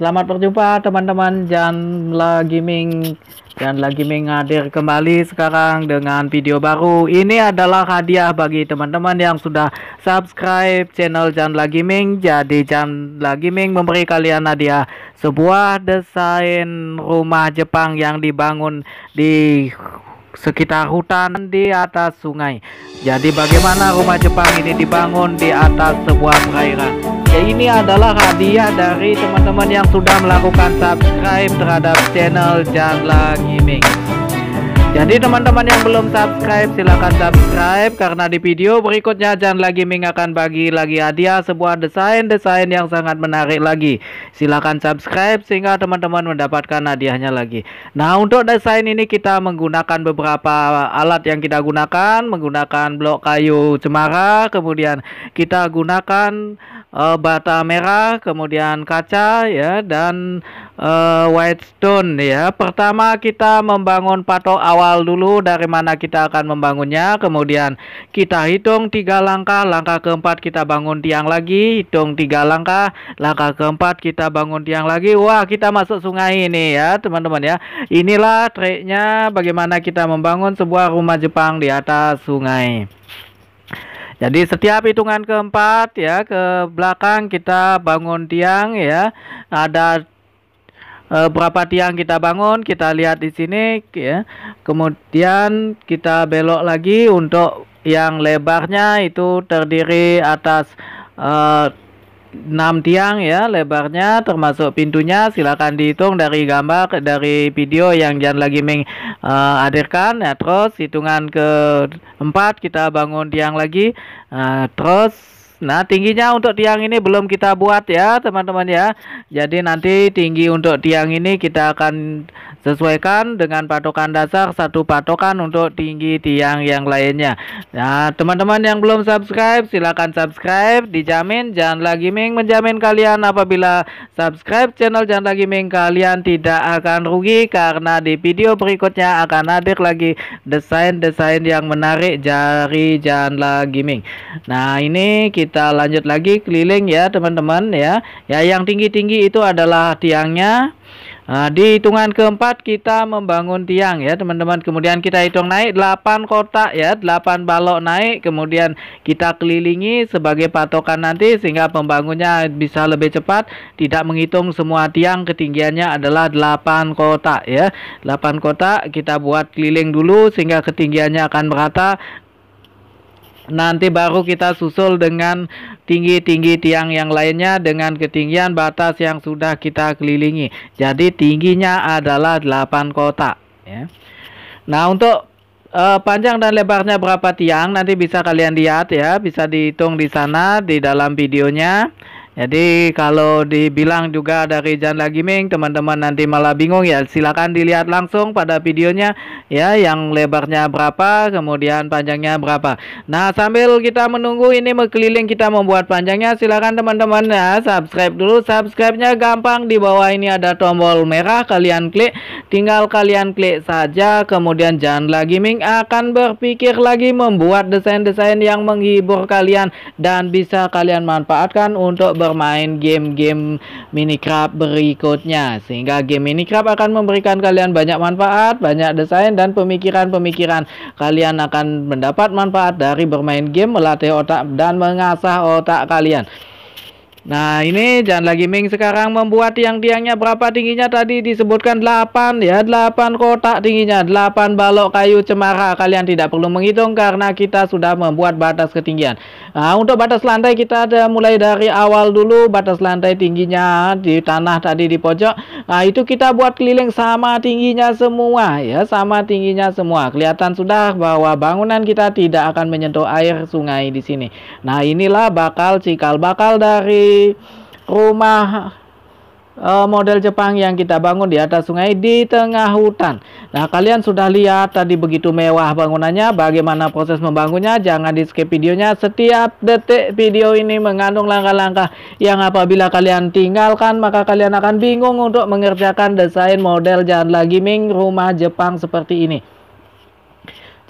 Selamat berjumpa teman-teman Janla Gaming. Janla Gaming hadir kembali sekarang dengan video baru. Ini adalah hadiah bagi teman-teman yang sudah subscribe channel Janla Gaming. Jadi Janla Gaming memberi kalian hadiah sebuah desain rumah Jepang yang dibangun di sekitar hutan di atas sungai. Jadi bagaimana rumah Jepang ini dibangun di atas sebuah perairan? Ya ini adalah hadiah dari teman-teman yang sudah melakukan subscribe terhadap channel Janla Gaming. Jadi teman-teman yang belum subscribe silahkan subscribe karena di video berikutnya jangan lagi Ming akan bagi lagi hadiah sebuah desain-desain yang sangat menarik lagi. Silahkan subscribe sehingga teman-teman mendapatkan hadiahnya lagi. Nah untuk desain ini kita menggunakan beberapa alat yang kita gunakan, menggunakan blok kayu cemara, kemudian kita gunakan uh, bata merah, kemudian kaca ya dan uh, eh, Stone ya. Pertama kita membangun patok awal dulu dari mana kita akan membangunnya. Kemudian kita hitung tiga langkah. Langkah keempat kita bangun tiang lagi. Hitung tiga langkah. Langkah keempat kita bangun tiang lagi. Wah kita masuk sungai ini ya teman-teman ya. Inilah triknya bagaimana kita membangun sebuah rumah Jepang di atas sungai. Jadi setiap hitungan keempat ya ke belakang kita bangun tiang ya. Ada Eh, berapa tiang kita bangun kita lihat di sini ya kemudian kita belok lagi untuk yang lebarnya itu terdiri atas uh, eh, 6 tiang ya lebarnya termasuk pintunya silahkan dihitung dari gambar dari video yang jangan lagi menghadirkan eh, uh, nah, ya terus hitungan ke 4 kita bangun tiang lagi uh, terus Nah, tingginya untuk tiang ini belum kita buat ya, teman-teman ya. Jadi nanti tinggi untuk tiang ini kita akan sesuaikan dengan patokan dasar satu patokan untuk tinggi tiang yang lainnya. Nah, teman-teman yang belum subscribe silahkan subscribe, dijamin jangan lagi Ming menjamin kalian apabila subscribe channel jangan lagi Ming kalian tidak akan rugi karena di video berikutnya akan hadir lagi desain-desain yang menarik dari Janla Gaming. Nah, ini kita kita lanjut lagi keliling ya teman-teman ya. Ya yang tinggi-tinggi itu adalah tiangnya. Nah, di hitungan keempat kita membangun tiang ya teman-teman. Kemudian kita hitung naik 8 kotak ya, 8 balok naik. Kemudian kita kelilingi sebagai patokan nanti sehingga pembangunnya bisa lebih cepat. Tidak menghitung semua tiang ketinggiannya adalah 8 kotak ya. 8 kotak kita buat keliling dulu sehingga ketinggiannya akan merata nanti baru kita susul dengan tinggi-tinggi tiang yang lainnya dengan ketinggian batas yang sudah kita kelilingi. Jadi tingginya adalah 8 kotak ya. Nah, untuk uh, panjang dan lebarnya berapa tiang nanti bisa kalian lihat ya, bisa dihitung di sana di dalam videonya. Jadi kalau dibilang juga ada lagi Gaming, teman-teman nanti malah bingung ya. Silakan dilihat langsung pada videonya ya yang lebarnya berapa, kemudian panjangnya berapa. Nah, sambil kita menunggu ini mengkeliling kita membuat panjangnya, silakan teman-teman ya subscribe dulu. Subscribe-nya gampang di bawah ini ada tombol merah, kalian klik, tinggal kalian klik saja kemudian lagi Gaming akan berpikir lagi membuat desain-desain yang menghibur kalian dan bisa kalian manfaatkan untuk ber bermain game-game Minecraft berikutnya. Sehingga game Minecraft akan memberikan kalian banyak manfaat, banyak desain dan pemikiran-pemikiran. Kalian akan mendapat manfaat dari bermain game, melatih otak dan mengasah otak kalian. Nah ini jangan lagi Ming sekarang membuat tiang-tiangnya berapa tingginya tadi disebutkan 8 ya 8 kotak tingginya 8 balok kayu cemara kalian tidak perlu menghitung karena kita sudah membuat batas ketinggian Nah untuk batas lantai kita ada mulai dari awal dulu batas lantai tingginya di tanah tadi di pojok Nah itu kita buat keliling sama tingginya semua ya sama tingginya semua kelihatan sudah bahwa bangunan kita tidak akan menyentuh air sungai di sini Nah inilah bakal cikal bakal dari rumah eh, model Jepang yang kita bangun di atas sungai di tengah hutan. Nah, kalian sudah lihat tadi begitu mewah bangunannya, bagaimana proses membangunnya. Jangan di skip videonya. Setiap detik video ini mengandung langkah-langkah yang apabila kalian tinggalkan, maka kalian akan bingung untuk mengerjakan desain model jalan lagi ming rumah Jepang seperti ini.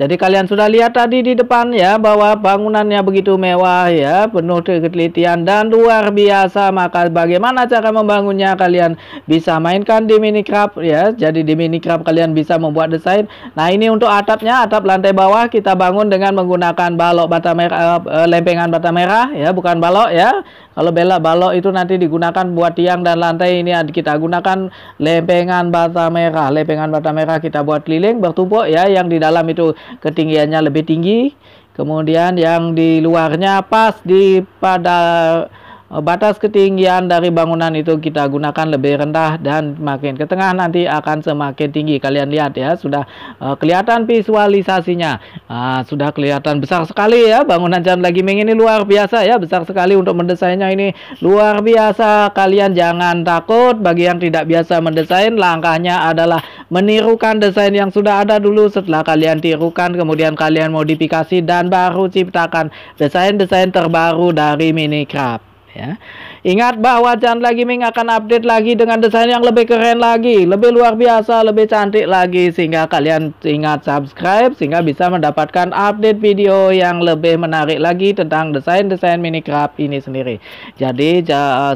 Jadi kalian sudah lihat tadi di depan ya bahwa bangunannya begitu mewah ya, penuh ketelitian dan luar biasa. Maka bagaimana cara membangunnya? Kalian bisa mainkan di Minecraft ya. Jadi di Minecraft kalian bisa membuat desain. Nah, ini untuk atapnya, atap lantai bawah kita bangun dengan menggunakan balok bata merah eh, eh, lempengan bata merah ya, bukan balok ya. Kalau bela balok itu nanti digunakan buat tiang dan lantai ini kita gunakan lempengan bata merah. Lempengan bata merah kita buat keliling bertumpuk ya yang di dalam itu ketinggiannya lebih tinggi kemudian yang di luarnya pas di pada Eh, batas ketinggian dari bangunan itu kita gunakan lebih rendah dan makin ke tengah nanti akan semakin tinggi kalian lihat ya sudah uh, kelihatan visualisasinya uh, sudah kelihatan besar sekali ya bangunan lagi ming ini luar biasa ya besar sekali untuk mendesainnya ini luar biasa kalian jangan takut bagi yang tidak biasa mendesain langkahnya adalah menirukan desain yang sudah ada dulu setelah kalian tirukan kemudian kalian modifikasi dan baru ciptakan desain-desain terbaru dari Minecraft ya. Ingat bahwa lagi Ming akan update lagi dengan desain yang lebih keren lagi, lebih luar biasa, lebih cantik lagi sehingga kalian ingat subscribe sehingga bisa mendapatkan update video yang lebih menarik lagi tentang desain-desain Minecraft ini sendiri. Jadi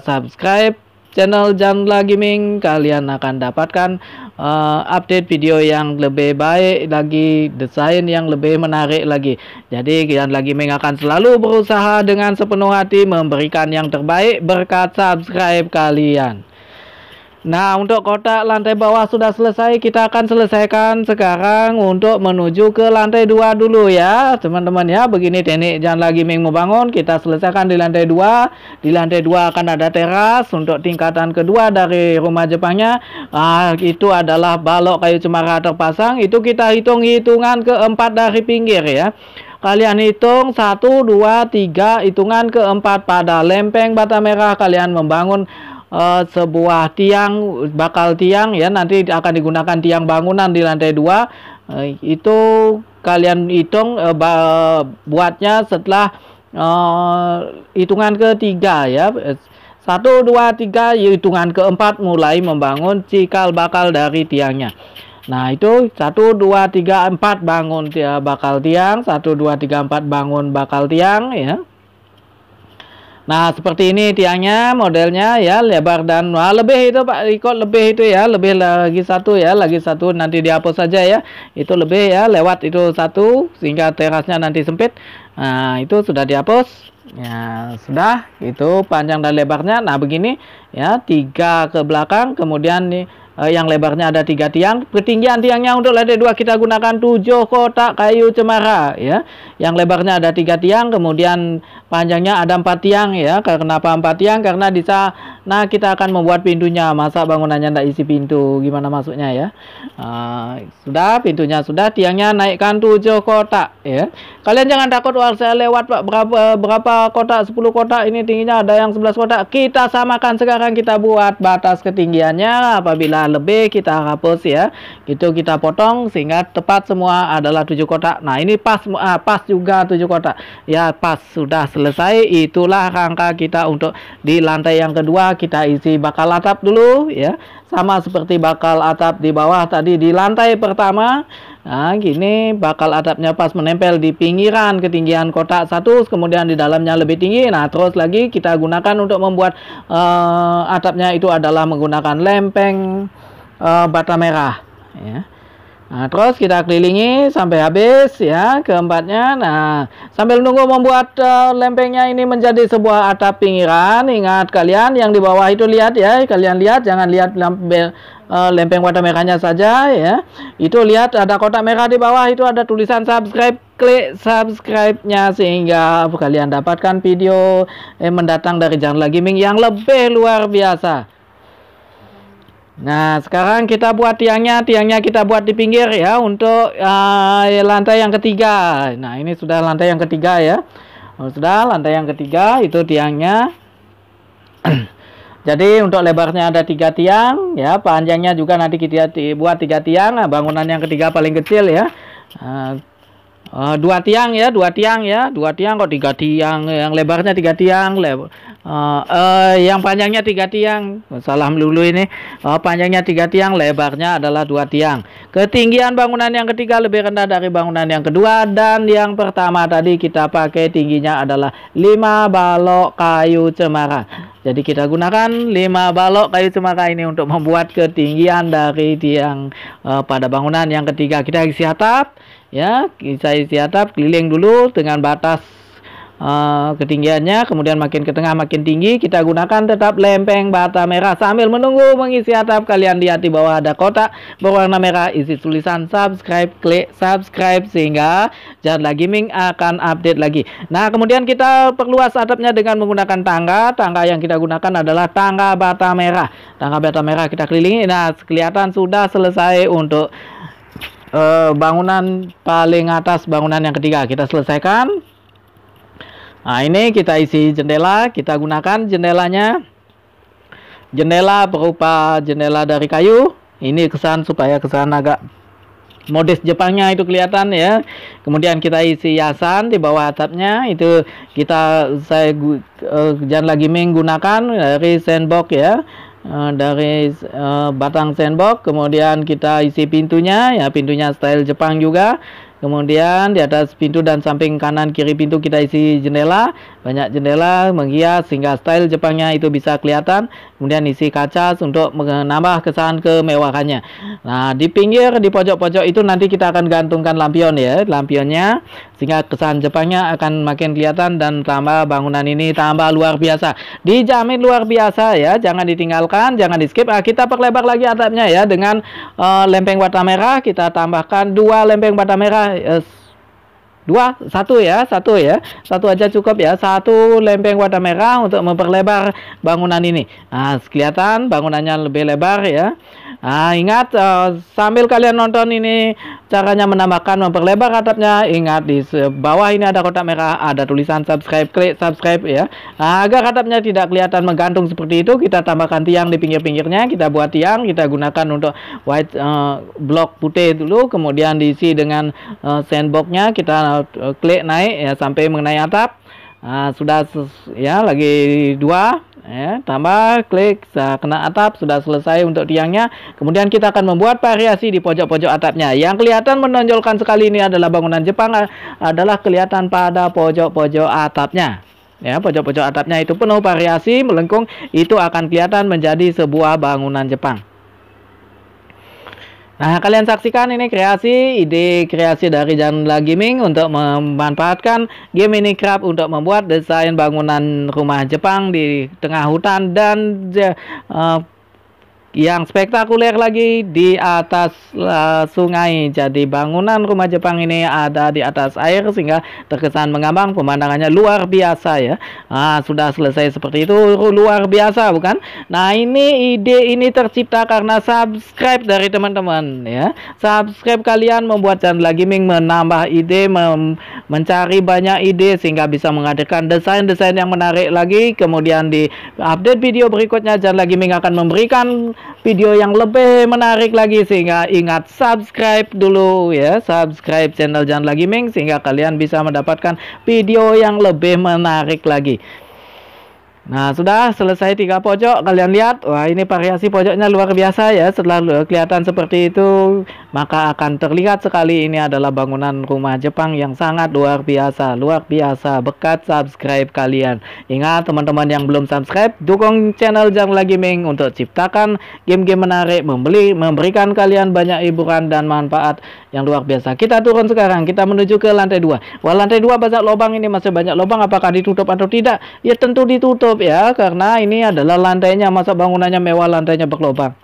subscribe channel Janla Gaming kalian akan dapatkan uh, update video yang lebih baik lagi desain yang lebih menarik lagi jadi Janla Gaming akan selalu berusaha dengan sepenuh hati memberikan yang terbaik berkat subscribe kalian Nah, untuk kotak lantai bawah sudah selesai, kita akan selesaikan sekarang untuk menuju ke lantai 2 dulu ya, teman-teman ya. Begini teknik jangan lagi minggu bangun, kita selesaikan di lantai 2. Di lantai 2 akan ada teras untuk tingkatan kedua dari rumah Jepangnya. Ah, itu adalah balok kayu cemara terpasang, itu kita hitung-hitungan keempat dari pinggir ya. Kalian hitung 1, 2, 3, hitungan keempat pada lempeng bata merah. Kalian membangun uh, sebuah tiang bakal tiang ya nanti akan digunakan tiang bangunan di lantai dua uh, itu kalian hitung uh, buatnya setelah uh, hitungan ketiga ya satu dua tiga hitungan keempat mulai membangun cikal bakal dari tiangnya Nah itu satu dua tiga empat bangun bakal tiang satu dua tiga empat bangun bakal tiang ya Nah, seperti ini tiangnya modelnya ya lebar dan wah lebih itu Pak ikut lebih itu ya, lebih lagi satu ya, lagi satu nanti dihapus saja ya. Itu lebih ya lewat itu satu sehingga terasnya nanti sempit. Nah, itu sudah dihapus. Ya, sudah itu panjang dan lebarnya. Nah, begini ya, tiga ke belakang kemudian nih Eh, yang lebarnya ada tiga tiang. Ketinggian tiangnya untuk lantai dua kita gunakan tujuh kotak kayu cemara ya. Yang lebarnya ada tiga tiang, kemudian panjangnya ada empat tiang ya. Kenapa empat tiang? Karena di sana kita akan membuat pintunya. Masa bangunannya tidak isi pintu? Gimana masuknya ya? Uh, sudah, pintunya sudah, tiangnya naikkan tujuh kotak ya. Kalian jangan takut wah saya lewat pak berapa berapa kotak Sepuluh kotak ini tingginya ada yang sebelas kotak. Kita samakan sekarang kita buat batas ketinggiannya apabila lebih kita hapus ya itu kita potong sehingga tepat semua adalah tujuh kotak nah ini pas uh, pas juga tujuh kotak ya pas sudah selesai itulah rangka kita untuk di lantai yang kedua kita isi bakal atap dulu ya sama seperti bakal atap di bawah tadi di lantai pertama Nah, gini bakal atapnya pas menempel di pinggiran ketinggian kotak satu, kemudian di dalamnya lebih tinggi. Nah, terus lagi kita gunakan untuk membuat uh, eh, atapnya itu adalah menggunakan lempeng uh, eh, bata merah. Ya. Nah, terus kita kelilingi sampai habis ya keempatnya. Nah, sambil nunggu membuat uh, lempengnya ini menjadi sebuah atap pinggiran, ingat kalian yang di bawah itu lihat ya, kalian lihat jangan lihat lempeng Eh, lempeng warna merahnya saja ya. Itu lihat ada kotak merah di bawah itu ada tulisan subscribe klik subscribe-nya sehingga kalian dapatkan video eh, mendatang dari Janla Gaming yang lebih luar biasa. Nah, sekarang kita buat tiangnya, tiangnya kita buat di pinggir ya untuk uh, lantai yang ketiga. Nah, ini sudah lantai yang ketiga ya. Oh, sudah lantai yang ketiga itu tiangnya. Jadi untuk lebarnya ada tiga tiang, ya panjangnya juga nanti kita buat tiga tiang. Nah, bangunan yang ketiga paling kecil ya. Nah, Eh, dua tiang ya dua tiang ya dua tiang kok tiga tiang yang lebarnya tiga tiang lebar uh, eh, uh, eh, yang panjangnya tiga tiang salah lulu ini uh, panjangnya tiga tiang lebarnya adalah dua tiang ketinggian bangunan yang ketiga lebih rendah dari bangunan yang kedua dan yang pertama tadi kita pakai tingginya adalah lima balok kayu cemara jadi kita gunakan lima balok kayu cemara ini untuk membuat ketinggian dari tiang uh, pada bangunan yang ketiga kita isi atap ya saya atap keliling dulu dengan batas uh, ketinggiannya kemudian makin ke tengah makin tinggi kita gunakan tetap lempeng bata merah sambil menunggu mengisi atap kalian lihat di bawah ada kotak berwarna merah isi tulisan subscribe klik subscribe sehingga lagi Gaming akan update lagi nah kemudian kita perluas atapnya dengan menggunakan tangga tangga yang kita gunakan adalah tangga bata merah tangga bata merah kita kelilingi nah kelihatan sudah selesai untuk Eh, bangunan paling atas bangunan yang ketiga kita selesaikan nah ini kita isi jendela kita gunakan jendelanya jendela berupa jendela dari kayu ini kesan supaya kesan agak modis Jepangnya itu kelihatan ya. Kemudian kita isi hiasan di bawah atapnya itu kita saya uh, jangan lagi menggunakan dari sandbox ya. Eh, dari eh, batang sandbox kemudian kita isi pintunya ya pintunya style Jepang juga Kemudian di atas pintu dan samping kanan kiri pintu kita isi jendela, banyak jendela menghias sehingga style Jepangnya itu bisa kelihatan. Kemudian isi kaca untuk menambah kesan kemewahannya. Nah, di pinggir di pojok-pojok itu nanti kita akan gantungkan lampion ya, lampionnya sehingga kesan Jepangnya akan makin kelihatan dan tambah bangunan ini tambah luar biasa. Dijamin luar biasa ya, jangan ditinggalkan, jangan di skip. Nah, kita perlebar lagi atapnya ya dengan uh, lempeng bata merah kita tambahkan dua lempeng bata merah Yes dua satu ya satu ya satu aja cukup ya satu lempeng warna merah untuk memperlebar bangunan ini nah, kelihatan bangunannya lebih lebar ya nah, ingat uh, sambil kalian nonton ini caranya menambahkan memperlebar atapnya ingat di bawah ini ada kotak merah ada tulisan subscribe klik subscribe ya nah, agar atapnya tidak kelihatan menggantung seperti itu kita tambahkan tiang di pinggir-pinggirnya kita buat tiang kita gunakan untuk white uh, block putih dulu kemudian diisi dengan uh, sandboxnya kita uh, klik naik ya sampai mengenai atap nah, sudah ya lagi dua ya, tambah klik kena atap sudah selesai untuk tiangnya kemudian kita akan membuat variasi di pojok-pojok atapnya yang kelihatan menonjolkan sekali ini adalah bangunan Jepang adalah kelihatan pada pojok-pojok atapnya ya pojok-pojok atapnya itu penuh variasi melengkung itu akan kelihatan menjadi sebuah bangunan Jepang Nah, kalian saksikan ini kreasi, ide kreasi dari Janla Gaming untuk memanfaatkan game ini kerap untuk membuat desain bangunan rumah Jepang di tengah hutan dan uh, yang spektakuler lagi di atas uh, sungai. Jadi bangunan rumah Jepang ini ada di atas air sehingga terkesan mengambang. Pemandangannya luar biasa ya. Nah, sudah selesai seperti itu luar biasa bukan? Nah ini ide ini tercipta karena subscribe dari teman-teman ya. Subscribe kalian membuat lagi Gaming menambah ide mem mencari banyak ide sehingga bisa menghadirkan desain-desain yang menarik lagi. Kemudian di update video berikutnya lagi Gaming akan memberikan video yang lebih menarik lagi sehingga ingat subscribe dulu ya subscribe channel jangan Lagi Ming sehingga kalian bisa mendapatkan video yang lebih menarik lagi Nah, sudah selesai tiga pojok. Kalian lihat, wah ini variasi pojoknya luar biasa ya. Setelah kelihatan seperti itu, maka akan terlihat sekali ini adalah bangunan rumah Jepang yang sangat luar biasa. Luar biasa bekat subscribe kalian. Ingat teman-teman yang belum subscribe, dukung channel Jang lagi Ming untuk ciptakan game-game menarik, membeli memberikan kalian banyak hiburan dan manfaat yang luar biasa. Kita turun sekarang, kita menuju ke lantai dua. Wah, lantai dua banyak lubang ini masih banyak lubang apakah ditutup atau tidak? Ya tentu ditutup tutup ya karena ini adalah lantainya masa bangunannya mewah lantainya berlubang.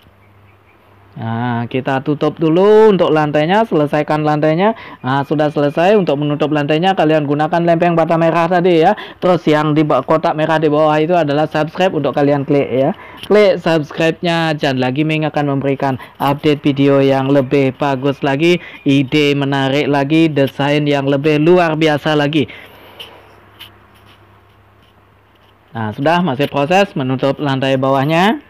Nah, kita tutup dulu untuk lantainya, selesaikan lantainya. Nah, sudah selesai untuk menutup lantainya kalian gunakan lempeng bata merah tadi ya. Terus yang di kotak merah di bawah itu adalah subscribe untuk kalian klik ya. Klik subscribe-nya dan lagi Ming akan memberikan update video yang lebih bagus lagi, ide menarik lagi, desain yang lebih luar biasa lagi. Nah, sudah masih proses menutup lantai bawahnya.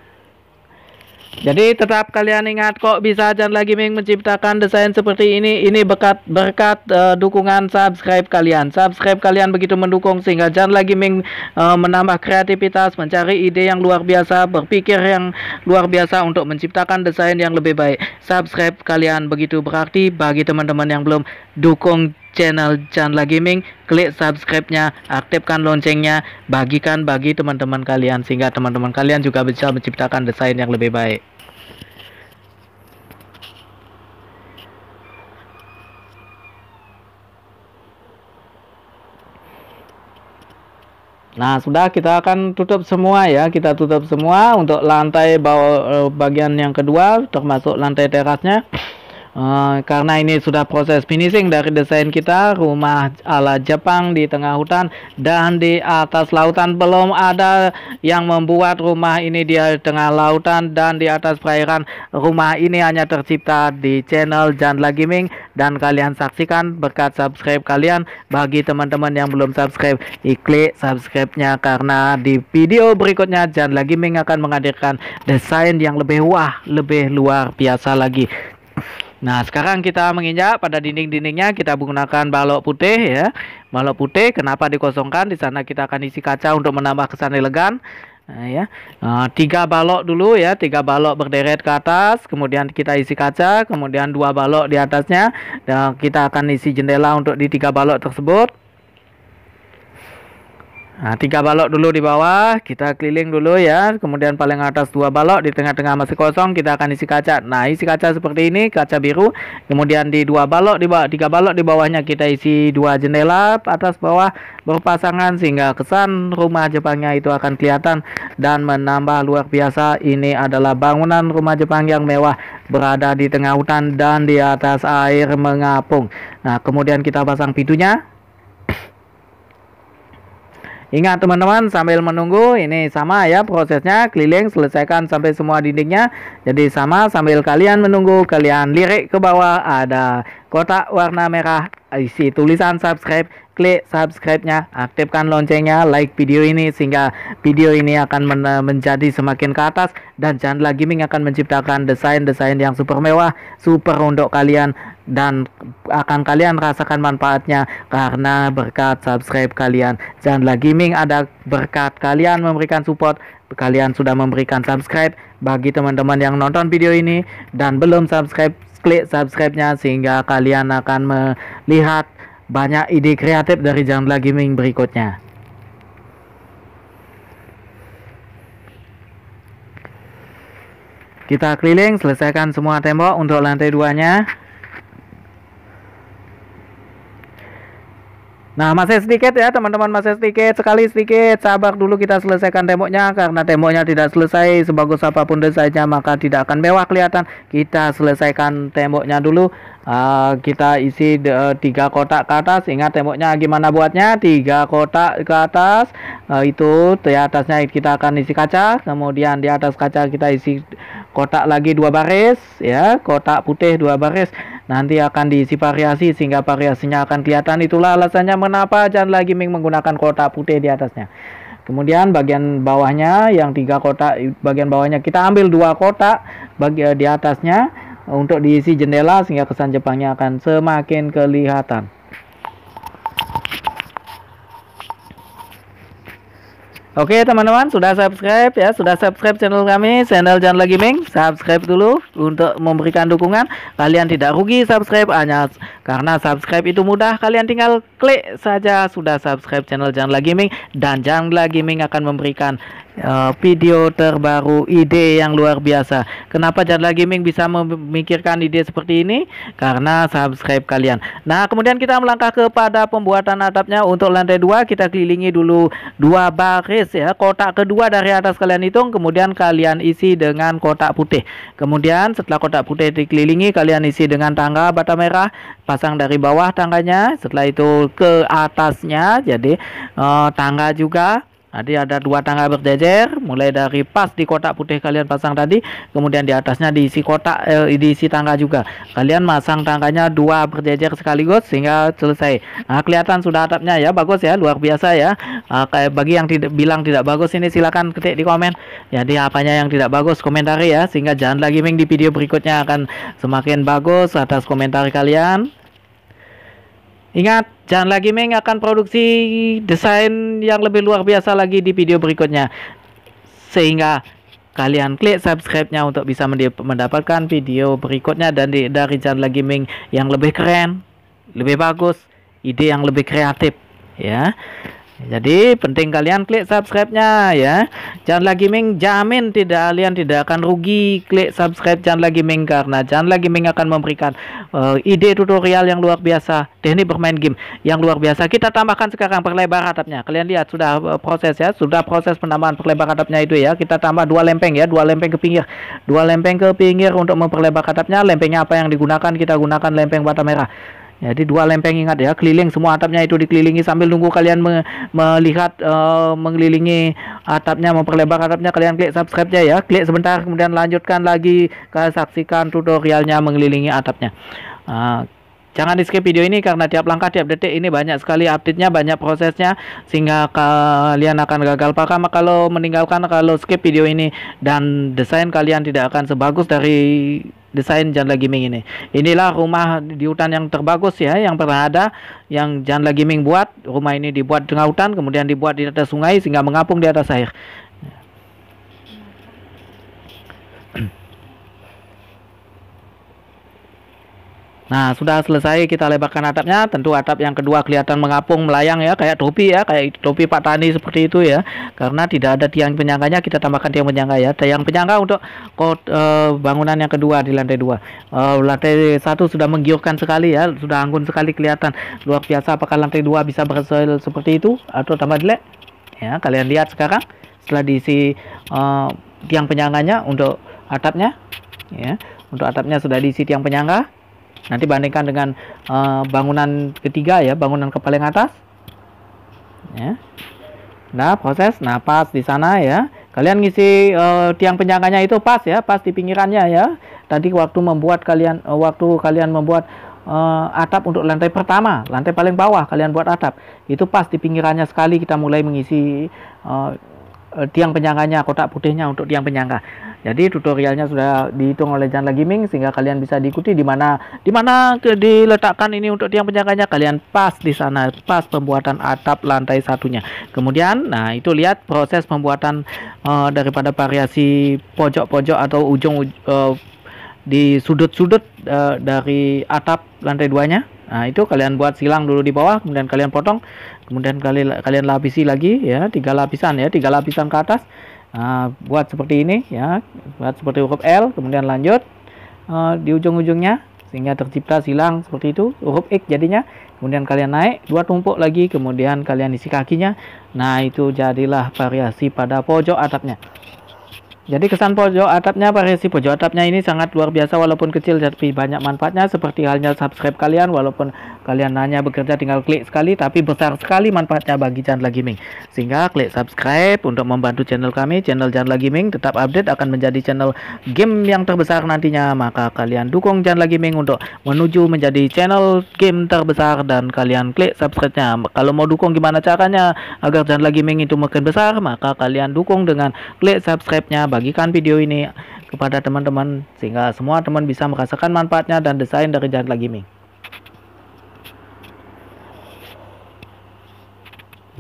Jadi tetap kalian ingat kok bisa Lagi Ming menciptakan desain seperti ini. Ini berkat berkat uh, dukungan subscribe kalian. Subscribe kalian begitu mendukung sehingga Lagi Ming uh, menambah kreativitas, mencari ide yang luar biasa, berpikir yang luar biasa untuk menciptakan desain yang lebih baik. Subscribe kalian begitu berarti bagi teman-teman yang belum dukung channel Chandla Gaming, klik subscribe-nya, aktifkan loncengnya, bagikan bagi teman-teman kalian sehingga teman-teman kalian juga bisa menciptakan desain yang lebih baik. Nah, sudah kita akan tutup semua ya. Kita tutup semua untuk lantai bawah eh, bagian yang kedua termasuk lantai terasnya. Eh, karena ini sudah proses finishing dari desain kita rumah ala Jepang di tengah hutan dan di atas lautan belum ada yang membuat rumah ini di tengah lautan dan di atas perairan rumah ini hanya tercipta di channel Jandla Gaming dan kalian saksikan berkat subscribe kalian bagi teman-teman yang belum subscribe klik subscribe-nya karena di video berikutnya Jandla Gaming akan menghadirkan desain yang lebih wah lebih luar biasa lagi Nah, sekarang kita menginjak pada dinding-dindingnya kita menggunakan balok putih ya. Balok putih kenapa dikosongkan? Di sana kita akan isi kaca untuk menambah kesan elegan. Nah, ya. Nah, tiga balok dulu ya, tiga balok berderet ke atas, kemudian kita isi kaca, kemudian dua balok di atasnya dan kita akan isi jendela untuk di tiga balok tersebut. Nah, tiga balok dulu di bawah, kita keliling dulu ya. Kemudian paling atas dua balok, di tengah-tengah masih kosong, kita akan isi kaca. Nah, isi kaca seperti ini, kaca biru. Kemudian di dua balok, di bawah, tiga balok di bawahnya kita isi dua jendela atas bawah berpasangan sehingga kesan rumah Jepangnya itu akan kelihatan dan menambah luar biasa. Ini adalah bangunan rumah Jepang yang mewah, berada di tengah hutan dan di atas air mengapung. Nah, kemudian kita pasang pintunya. Ingat teman-teman sambil menunggu ini sama ya prosesnya keliling selesaikan sampai semua dindingnya. Jadi sama sambil kalian menunggu kalian lirik ke bawah ada kotak warna merah isi tulisan subscribe klik subscribe-nya, aktifkan loncengnya, like video ini sehingga video ini akan men eh, menjadi semakin ke atas dan Chandla Gaming akan menciptakan desain-desain yang super mewah, super untuk kalian dan akan kalian rasakan manfaatnya karena berkat subscribe kalian. Chandla Gaming ada berkat kalian memberikan support kalian sudah memberikan subscribe bagi teman-teman yang nonton video ini dan belum subscribe klik subscribe-nya sehingga kalian akan melihat banyak ide kreatif dari Jandla Gaming berikutnya. Kita keliling, selesaikan semua tembok untuk lantai duanya. Nah, masih sedikit ya teman-teman, masih sedikit sekali sedikit. Sabar dulu kita selesaikan temboknya karena temboknya tidak selesai sebagus apapun desainnya maka tidak akan mewah kelihatan. Kita selesaikan temboknya dulu. Uh, kita isi tiga kotak ke atas. Ingat temboknya gimana buatnya? Tiga kotak ke atas. Uh, itu di atasnya kita akan isi kaca. Kemudian di atas kaca kita isi kotak lagi dua baris, ya kotak putih dua baris nanti akan diisi variasi sehingga variasinya akan kelihatan. Itulah alasannya mengapa Chan lagi menggunakan kotak putih di atasnya. Kemudian bagian bawahnya yang tiga kotak bagian bawahnya kita ambil dua kotak bagi eh, di atasnya untuk diisi jendela sehingga kesan Jepangnya akan semakin kelihatan. Oke teman-teman sudah subscribe ya sudah subscribe channel kami channel lagi Gaming subscribe dulu untuk memberikan dukungan kalian tidak rugi subscribe hanya karena subscribe itu mudah kalian tinggal klik saja sudah subscribe channel lagi Gaming dan lagi Gaming akan memberikan Eh, video terbaru, ide yang luar biasa. Kenapa Jadla Gaming bisa memikirkan ide seperti ini? Karena subscribe kalian. Nah, kemudian kita melangkah kepada pembuatan atapnya untuk lantai dua. Kita kelilingi dulu dua baris ya. Kotak kedua dari atas kalian hitung, kemudian kalian isi dengan kotak putih. Kemudian setelah kotak putih dikelilingi, kalian isi dengan tangga bata merah. Pasang dari bawah tangganya, setelah itu ke atasnya. Jadi uh, tangga juga Tadi ada dua tangga berjejer, mulai dari pas di kotak putih kalian pasang tadi, kemudian di atasnya diisi kotak eh, diisi tangga juga. Kalian masang tangganya dua berjejer sekaligus sehingga selesai. Nah, kelihatan sudah atapnya ya, bagus ya, luar biasa ya. Nah, kayak bagi yang tidak bilang tidak bagus ini silakan ketik di komen. Jadi apanya yang tidak bagus komentari ya, sehingga jangan lagi ming di video berikutnya akan semakin bagus atas komentar kalian. Ingat, jangan lagi Meng akan produksi desain yang lebih luar biasa lagi di video berikutnya. Sehingga kalian klik subscribe-nya untuk bisa mendapatkan video berikutnya dan di, dari lagi Meng yang lebih keren, lebih bagus, ide yang lebih kreatif, ya. Jadi penting kalian klik subscribe-nya ya. Jangan lagi Ming jamin tidak kalian tidak akan rugi klik subscribe jangan lagi Ming karena jangan Channel Gaming akan memberikan uh, ide tutorial yang luar biasa, teknik bermain game yang luar biasa. Kita tambahkan sekarang perlebar atapnya. Kalian lihat sudah eh, proses ya, sudah proses penambahan perlebar atapnya itu ya. Kita tambah dua lempeng ya, dua lempeng ke pinggir. Dua lempeng ke pinggir untuk memperlebar atapnya. Lempengnya apa yang digunakan? Kita gunakan lempeng bata merah. Jadi dua lempeng ingat ya, keliling semua atapnya itu dikelilingi sambil nunggu kalian me melihat uh, mengelilingi atapnya, memperlebar atapnya kalian klik subscribe-nya ya. Klik sebentar kemudian lanjutkan lagi ke saksikan tutorialnya mengelilingi atapnya. Uh, Jangan di skip video ini karena tiap langkah tiap detik ini banyak sekali update-nya, banyak prosesnya sehingga kalian akan gagal paham kalau meninggalkan kalau skip video ini dan desain kalian tidak akan sebagus dari desain Janla Gaming ini. Inilah rumah di hutan yang terbagus ya yang pernah ada yang Janla Gaming buat. Rumah ini dibuat di tengah hutan kemudian dibuat di atas sungai sehingga mengapung di atas air. Nah, sudah selesai kita lebarkan atapnya. Tentu atap yang kedua kelihatan mengapung, melayang ya, kayak topi ya, kayak topi Pak Tani seperti itu ya. Karena tidak ada tiang penyangganya, kita tambahkan tiang penyangga ya. Tiang penyangga untuk kot, e, bangunan yang kedua di lantai dua. E, lantai satu sudah menggiurkan sekali ya, sudah anggun sekali kelihatan. Luar biasa, apakah lantai dua bisa berhasil seperti itu atau tambah jelek? Ya, kalian lihat sekarang setelah diisi e, tiang penyangganya untuk atapnya ya. Untuk atapnya sudah diisi tiang penyangga Nanti bandingkan dengan uh, bangunan ketiga ya, bangunan ke paling atas. Ya. Nah, proses nah pas di sana ya. Kalian ngisi uh, tiang penyangganya itu pas ya, pas di pinggirannya ya. Tadi waktu membuat kalian uh, waktu kalian membuat uh, atap untuk lantai pertama, lantai paling bawah kalian buat atap. Itu pas di pinggirannya sekali kita mulai mengisi uh, Eh, tiang penyangganya, kotak putihnya untuk tiang penyangga. Jadi tutorialnya sudah dihitung oleh Janla Gaming sehingga kalian bisa diikuti di mana di mana diletakkan ini untuk tiang penyangganya kalian pas di sana pas pembuatan atap lantai satunya. Kemudian nah itu lihat proses pembuatan uh, daripada variasi pojok-pojok atau ujung uh, di sudut-sudut uh, dari atap lantai duanya. Nah, itu kalian buat silang dulu di bawah, kemudian kalian potong kemudian kali, kalian lapisi lagi ya tiga lapisan ya tiga lapisan ke atas uh, buat seperti ini ya buat seperti huruf L kemudian lanjut uh, di ujung-ujungnya sehingga tercipta silang seperti itu huruf X jadinya kemudian kalian naik dua tumpuk lagi kemudian kalian isi kakinya nah itu jadilah variasi pada pojok atapnya jadi kesan pojok atapnya variasi pojok atapnya ini sangat luar biasa walaupun kecil tapi banyak manfaatnya seperti halnya subscribe kalian walaupun kalian hanya bekerja tinggal klik sekali tapi besar sekali manfaatnya bagi channel Gaming. Sehingga klik subscribe untuk membantu channel kami channel channel Gaming tetap update akan menjadi channel game yang terbesar nantinya maka kalian dukung channel Gaming untuk menuju menjadi channel game terbesar dan kalian klik subscribe-nya. Kalau mau dukung gimana caranya agar channel Gaming itu makin besar maka kalian dukung dengan klik subscribe-nya bagikan video ini kepada teman-teman sehingga semua teman bisa merasakan manfaatnya dan desain dari lagi Gaming.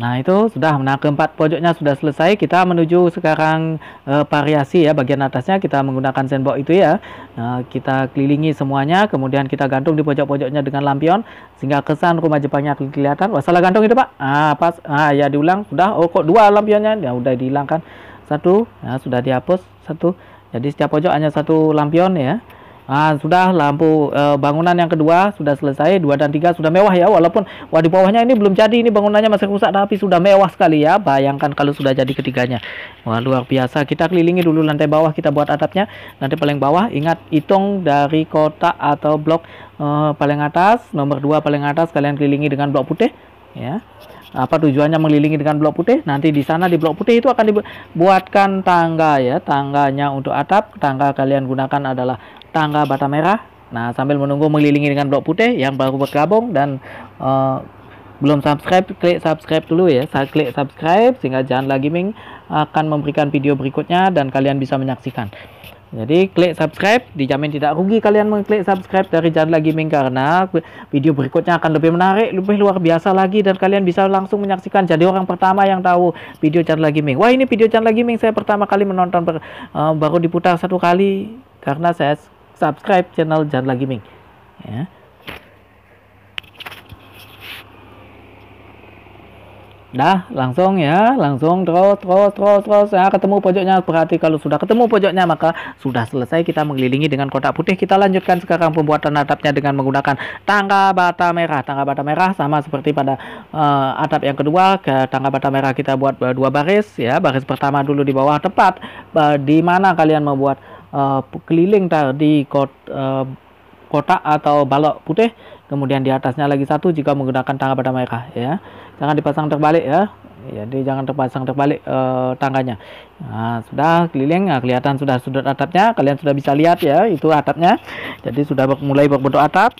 Nah itu sudah, nah keempat pojoknya sudah selesai, kita menuju sekarang e, variasi ya, bagian atasnya kita menggunakan sandbox itu ya, e, kita kelilingi semuanya, kemudian kita gantung di pojok-pojoknya dengan lampion, sehingga kesan rumah Jepangnya kelihatan, wah gantung itu pak, ah pas, ah ya diulang, sudah, oh kok dua lampionnya, ya udah dihilangkan, satu nah, sudah dihapus satu jadi setiap pojok hanya satu lampion ya Nah, sudah lampu e, bangunan yang kedua sudah selesai, dua dan tiga sudah mewah ya, walaupun wah di bawahnya ini belum jadi, ini bangunannya masih rusak tapi sudah mewah sekali ya. Bayangkan kalau sudah jadi ketiganya. Wah, luar biasa. Kita kelilingi dulu lantai bawah, kita buat atapnya. nanti paling bawah, ingat hitung dari kotak atau blok e, paling atas, nomor dua paling atas kalian kelilingi dengan blok putih ya apa tujuannya mengelilingi dengan blok putih nanti di sana di blok putih itu akan dibuatkan tangga ya tangganya untuk atap tangga kalian gunakan adalah tangga bata merah nah sambil menunggu mengelilingi dengan blok putih yang baru bergabung dan uh, belum subscribe klik subscribe dulu ya saya klik subscribe sehingga jangan lagi Ming akan memberikan video berikutnya dan kalian bisa menyaksikan jadi klik subscribe, dijamin tidak rugi kalian mengklik subscribe dari Jadla Gaming karena video berikutnya akan lebih menarik, lebih luar biasa lagi dan kalian bisa langsung menyaksikan jadi orang pertama yang tahu video Jadla Gaming. Wah ini video Jadla Gaming saya pertama kali menonton ber, uh, baru diputar satu kali karena saya subscribe channel Jadla Gaming. Ya. Dah, langsung ya, langsung terus, terus, terus, terus. Ya, ketemu pojoknya. Berarti kalau sudah ketemu pojoknya, maka sudah selesai kita mengelilingi dengan kotak putih. Kita lanjutkan sekarang pembuatan atapnya dengan menggunakan tangga bata merah. Tangga bata merah sama seperti pada uh, eh, atap yang kedua. Ke tangga bata merah kita buat uh, dua baris, ya. Baris pertama dulu di bawah tepat uh, di mana kalian membuat uh, keliling tadi kot, uh, kotak atau balok putih. Kemudian di atasnya lagi satu jika menggunakan tangga bata merah, ya jangan dipasang terbalik ya iya, jadi jangan terpasang terbalik uh, tangganya nah sudah keliling nah, kelihatan sudah sudut atapnya kalian sudah bisa lihat ya itu atapnya jadi sudah mulai berbentuk atap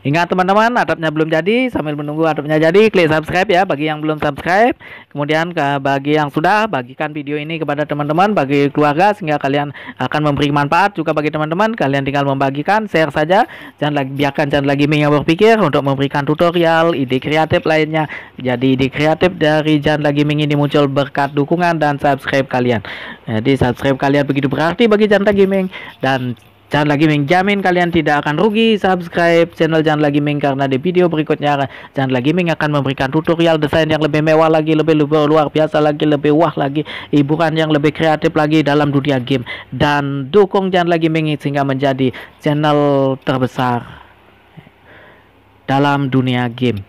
Ingat teman-teman, atapnya belum jadi. Sambil menunggu atapnya jadi, klik subscribe ya bagi yang belum subscribe. Kemudian ke bagi yang sudah, bagikan video ini kepada teman-teman, bagi keluarga sehingga kalian akan memberi manfaat juga bagi teman-teman. Kalian tinggal membagikan, share saja. Jangan lagi biarkan jangan lagi yang berpikir untuk memberikan tutorial, ide kreatif lainnya. Jadi ide kreatif dari jangan lagi ini muncul berkat dukungan dan subscribe kalian. Jadi subscribe kalian begitu berarti bagi Janta Gaming dan Jangan lagi Ming, jamin kalian tidak akan rugi. Subscribe channel Jangan Lagi Ming karena di video berikutnya Jangan Lagi Ming akan memberikan tutorial desain yang lebih mewah lagi, lebih luar biasa lagi, lebih wah lagi, hiburan yang lebih kreatif lagi dalam dunia game. Dan dukung Jangan Lagi Ming sehingga menjadi channel terbesar dalam dunia game.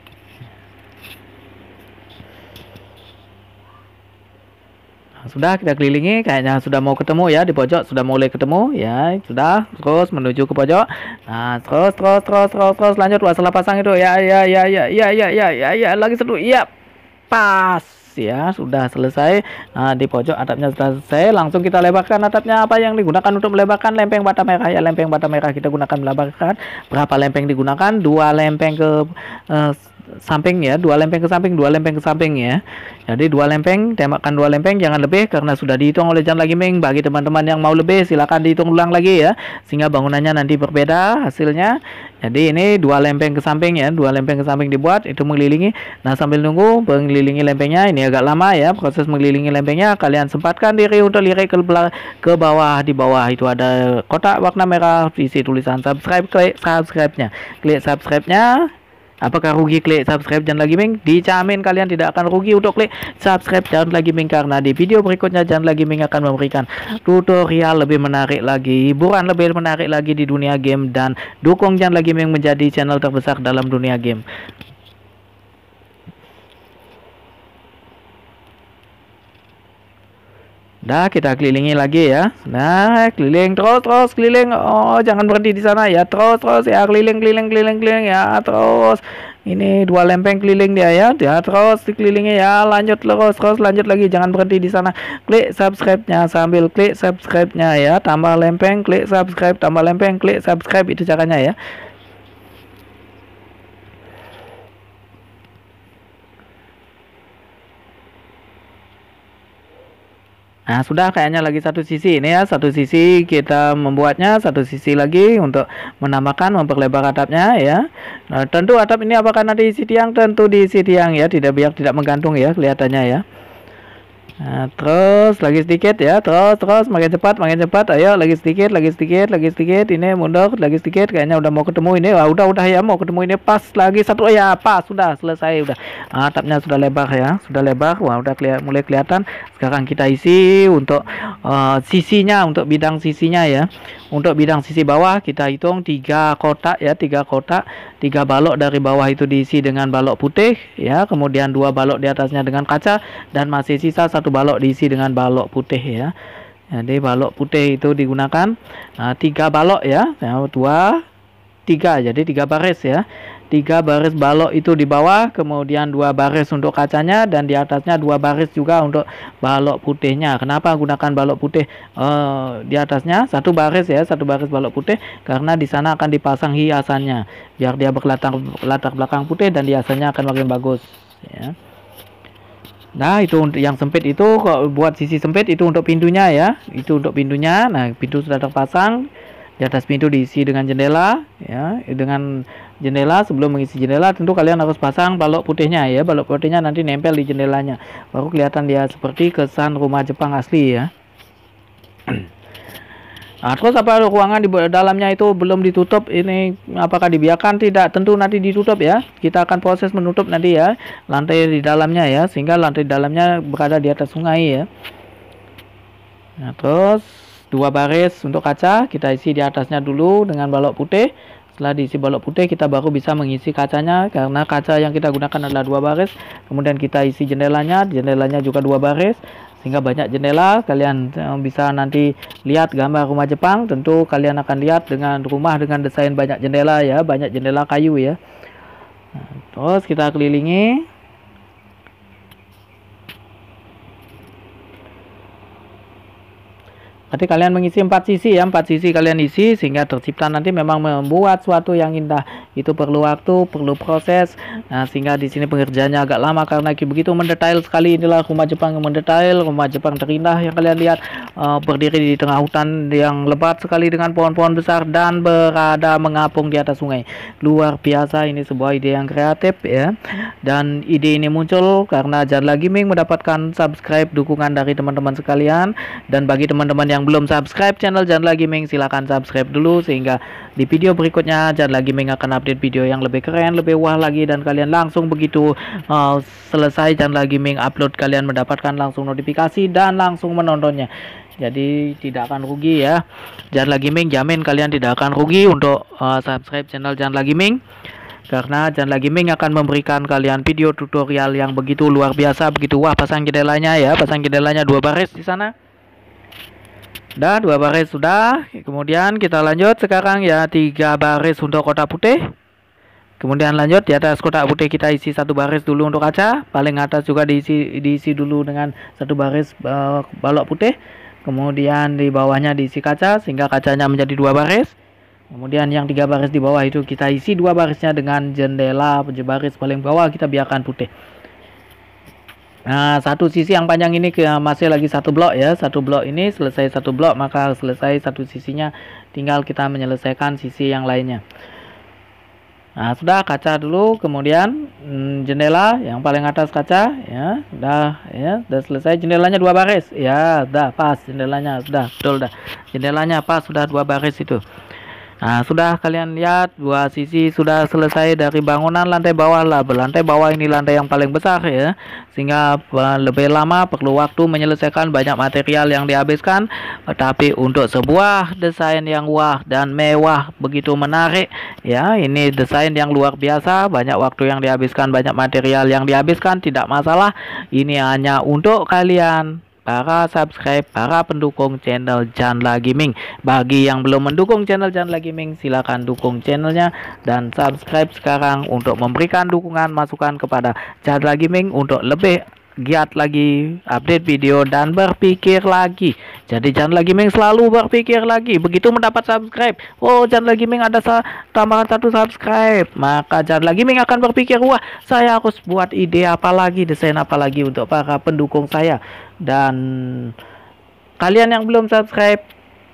sudah kita kelilingi kayaknya sudah mau ketemu ya di pojok sudah mulai ketemu ya sudah terus menuju ke pojok nah terus terus terus terus terus lanjut salah pasang itu ya ya ya ya ya ya ya ya, ya. lagi satu ya pas ya sudah selesai nah di pojok atapnya sudah selesai langsung kita lebarkan atapnya apa yang digunakan untuk melebarkan lempeng bata merah ya lempeng bata merah kita gunakan melebarkan berapa lempeng digunakan dua lempeng ke uh, samping ya, dua lempeng ke samping, dua lempeng ke samping ya. Jadi dua lempeng, tembakan dua lempeng jangan lebih karena sudah dihitung oleh jam lagi Ming. Bagi teman-teman yang mau lebih silakan dihitung ulang lagi ya, sehingga bangunannya nanti berbeda hasilnya. Jadi ini dua lempeng ke samping ya, dua lempeng ke samping dibuat itu mengelilingi. Nah sambil nunggu mengelilingi lempengnya ini agak lama ya proses mengelilingi lempengnya. Kalian sempatkan diri untuk lirik ke, ke bawah di bawah itu ada kotak warna merah isi tulisan subscribe klik subscribe-nya. Klik subscribe-nya Apakah rugi klik subscribe jangan lagi ming? Dijamin kalian tidak akan rugi untuk klik subscribe jangan lagi ming karena di video berikutnya jangan lagi ming akan memberikan tutorial lebih menarik lagi, hiburan lebih menarik lagi di dunia game dan dukung jangan lagi ming menjadi channel terbesar dalam dunia game. Nah, kita kelilingi lagi ya. Nah, keliling terus terus keliling. Oh, jangan berhenti di sana ya. Terus terus ya keliling keliling keliling keliling ya. Terus ini dua lempeng keliling dia ya. Dia ya, terus dikelilingi ya. Lanjut terus terus lanjut lagi. Jangan berhenti di sana. Klik subscribe-nya sambil klik subscribe-nya ya. Tambah lempeng, klik subscribe, tambah lempeng, klik subscribe itu caranya ya. Nah, sudah kayaknya lagi satu sisi ini ya. Satu sisi kita membuatnya, satu sisi lagi untuk menambahkan memperlebar atapnya ya. Nah, tentu atap ini apakah nanti diisi tiang? Tentu diisi tiang ya, tidak biar tidak menggantung ya kelihatannya ya. Nah, terus lagi sedikit ya, terus terus makin cepat, makin cepat. Ayo lagi sedikit, lagi sedikit, lagi sedikit. Ini mundur, lagi sedikit. Kayaknya udah mau ketemu ini. Wah, udah udah ya mau ketemu ini. Pas lagi satu ya, pas sudah selesai udah. Ah, atapnya sudah lebar ya, sudah lebar. Wah, udah keli mulai kelihatan. Sekarang kita isi untuk uh, sisinya, untuk bidang sisinya ya. Untuk bidang sisi bawah kita hitung tiga kotak ya, tiga kotak, tiga balok dari bawah itu diisi dengan balok putih ya. Kemudian dua balok di atasnya dengan kaca dan masih sisa satu balok diisi dengan balok putih ya. Jadi balok putih itu digunakan uh, tiga balok ya, ya dua tiga jadi tiga baris ya tiga baris balok itu di bawah kemudian dua baris untuk kacanya dan di atasnya dua baris juga untuk balok putihnya kenapa gunakan balok putih uh, di atasnya satu baris ya satu baris balok putih karena di sana akan dipasang hiasannya biar dia berlatar latar belakang putih dan hiasannya akan makin bagus ya Nah, itu yang sempit itu kok buat sisi sempit itu untuk pintunya ya. Itu untuk pintunya. Nah, pintu sudah terpasang. Di atas pintu diisi dengan jendela ya, dengan jendela sebelum mengisi jendela tentu kalian harus pasang balok putihnya ya. Balok putihnya nanti nempel di jendelanya. Baru kelihatan dia seperti kesan rumah Jepang asli ya. Nah, terus apa ruangan di dalamnya itu belum ditutup ini apakah dibiarkan tidak tentu nanti ditutup ya kita akan proses menutup nanti ya lantai di dalamnya ya sehingga lantai di dalamnya berada di atas sungai ya nah terus dua baris untuk kaca kita isi di atasnya dulu dengan balok putih setelah diisi balok putih kita baru bisa mengisi kacanya karena kaca yang kita gunakan adalah dua baris kemudian kita isi jendelanya jendelanya juga dua baris sehingga banyak jendela kalian eh, bisa nanti lihat gambar rumah Jepang tentu kalian akan lihat dengan rumah dengan desain banyak jendela ya banyak jendela kayu ya nah, terus kita kelilingi nanti kalian mengisi empat sisi ya, empat sisi kalian isi sehingga tercipta nanti memang membuat suatu yang indah. Itu perlu waktu, perlu proses. Nah, sehingga di sini pengerjaannya agak lama karena begitu mendetail sekali inilah rumah Jepang yang mendetail, rumah Jepang terindah yang kalian lihat uh, berdiri di tengah hutan yang lebat sekali dengan pohon-pohon besar dan berada mengapung di atas sungai. Luar biasa ini sebuah ide yang kreatif ya. Dan ide ini muncul karena lagi Ming mendapatkan subscribe dukungan dari teman-teman sekalian dan bagi teman-teman yang yang belum subscribe channel lagi Ming silahkan subscribe dulu sehingga di video berikutnya lagi Ming akan update video yang lebih keren, lebih wah lagi dan kalian langsung begitu uh, selesai lagi Ming upload kalian mendapatkan langsung notifikasi dan langsung menontonnya. Jadi tidak akan rugi ya. lagi Ming jamin kalian tidak akan rugi untuk uh, subscribe channel lagi Ming karena lagi Ming akan memberikan kalian video tutorial yang begitu luar biasa begitu wah pasang jendelanya ya pasang jendelanya dua baris di sana dan dua baris sudah. Kemudian kita lanjut sekarang ya tiga baris untuk kotak putih. Kemudian lanjut di atas kotak putih kita isi satu baris dulu untuk kaca. Paling atas juga diisi diisi dulu dengan satu baris uh, balok putih. Kemudian di bawahnya diisi kaca sehingga kacanya menjadi dua baris. Kemudian yang tiga baris di bawah itu kita isi dua barisnya dengan jendela baris paling bawah kita biarkan putih. Nah, satu sisi yang panjang ini ke, masih lagi satu blok ya. Satu blok ini selesai satu blok, maka selesai satu sisinya. Tinggal kita menyelesaikan sisi yang lainnya. Nah, sudah kaca dulu, kemudian hmm, jendela yang paling atas kaca ya. Sudah ya, sudah selesai jendelanya dua baris. Ya, sudah pas jendelanya, sudah betul dah. Jendelanya pas sudah dua baris itu. Nah, sudah kalian lihat dua sisi sudah selesai dari bangunan lantai bawah lah. lantai bawah ini lantai yang paling besar ya. Sehingga eh, lebih lama perlu waktu menyelesaikan banyak material yang dihabiskan. tetapi untuk sebuah desain yang wah dan mewah begitu menarik ya, ini desain yang luar biasa, banyak waktu yang dihabiskan, banyak material yang dihabiskan tidak masalah. Ini hanya untuk kalian para subscribe, para pendukung channel Janla Gaming. Bagi yang belum mendukung channel Janla Gaming, silakan dukung channelnya dan subscribe sekarang untuk memberikan dukungan masukan kepada Janla Gaming untuk lebih giat lagi, update video dan berpikir lagi. Jadi jangan lagi Meng selalu berpikir lagi. Begitu mendapat subscribe, oh jangan lagi Meng ada tambahan satu subscribe, maka jangan lagi Meng akan berpikir wah saya harus buat ide apa lagi, desain apa lagi untuk para pendukung saya. Dan kalian yang belum subscribe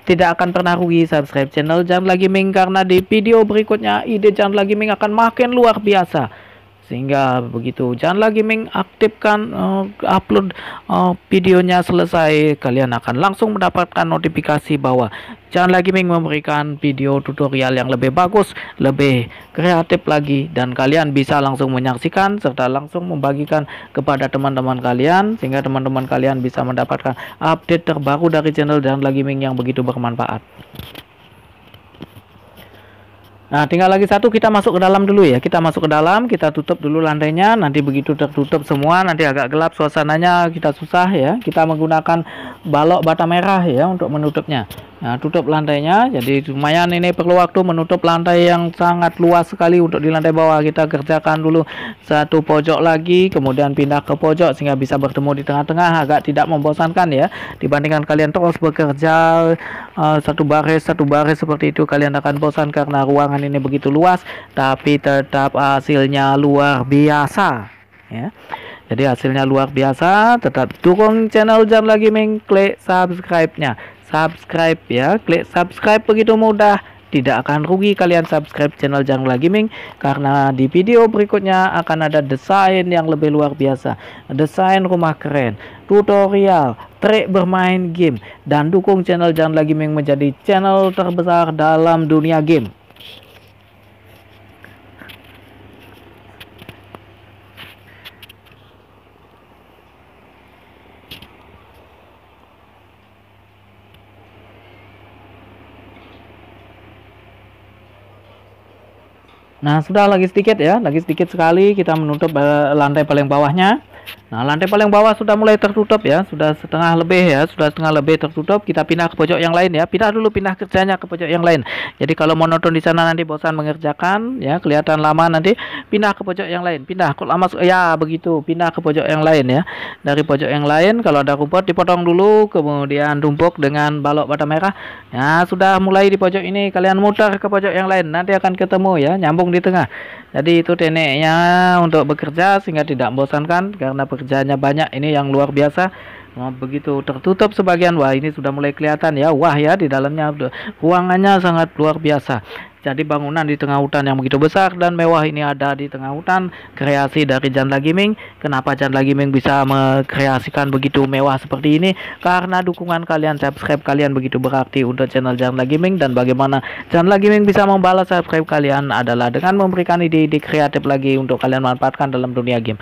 tidak akan pernah rugi subscribe channel jangan lagi Ming karena di video berikutnya ide jangan lagi Ming akan makin luar biasa sehingga begitu jangan lagi mengaktifkan uh, upload uh, videonya selesai kalian akan langsung mendapatkan notifikasi bahwa jangan lagi Ming memberikan video tutorial yang lebih bagus lebih kreatif lagi dan kalian bisa langsung menyaksikan serta langsung membagikan kepada teman-teman kalian sehingga teman-teman kalian bisa mendapatkan update terbaru dari channel dan lagi Ming yang begitu bermanfaat Nah, tinggal lagi satu kita masuk ke dalam dulu ya. Kita masuk ke dalam, kita tutup dulu lantainya. Nanti begitu tertutup semua, nanti agak gelap suasananya, kita susah ya. Kita menggunakan balok bata merah ya untuk menutupnya. Nah, tutup lantainya. Jadi lumayan ini perlu waktu menutup lantai yang sangat luas sekali untuk di lantai bawah. Kita kerjakan dulu satu pojok lagi, kemudian pindah ke pojok sehingga bisa bertemu di tengah-tengah agak tidak membosankan ya. Dibandingkan kalian terus bekerja uh, satu baris satu baris seperti itu, kalian akan bosan karena ruangan lapangan ini begitu luas tapi tetap hasilnya luar biasa ya jadi hasilnya luar biasa tetap dukung channel jam lagi Ming klik subscribe-nya subscribe ya klik subscribe begitu mudah tidak akan rugi kalian subscribe channel jam lagi Ming karena di video berikutnya akan ada desain yang lebih luar biasa desain rumah keren tutorial trik bermain game dan dukung channel jam lagi Ming menjadi channel terbesar dalam dunia game Nah, sudah lagi sedikit ya, lagi sedikit sekali kita menutup eh, lantai paling bawahnya. Nah, lantai paling bawah sudah mulai tertutup ya, sudah setengah lebih ya, sudah setengah lebih tertutup. Kita pindah ke pojok yang lain ya. Pindah dulu pindah kerjanya ke pojok yang lain. Jadi kalau monoton di sana nanti bosan mengerjakan ya, kelihatan lama nanti pindah ke pojok yang lain. Pindah kok lama ya begitu, pindah ke pojok yang lain ya. Dari pojok yang lain kalau ada rumput dipotong dulu, kemudian tumpuk dengan balok bata merah. Ya, sudah mulai di pojok ini kalian mutar ke pojok yang lain. Nanti akan ketemu ya, nyambung di tengah. Jadi itu tekniknya untuk bekerja sehingga tidak membosankan karena pekerjaannya banyak ini yang luar biasa Nah, begitu tertutup sebagian wah ini sudah mulai kelihatan ya wah ya di dalamnya ruangannya sangat luar biasa jadi bangunan di tengah hutan yang begitu besar dan mewah ini ada di tengah hutan kreasi dari Jandla Gaming kenapa Jandla Gaming bisa mengkreasikan begitu mewah seperti ini karena dukungan kalian subscribe kalian begitu berarti untuk channel Jandla Gaming dan bagaimana Jandla Gaming bisa membalas subscribe kalian adalah dengan memberikan ide-ide kreatif lagi untuk kalian manfaatkan dalam dunia game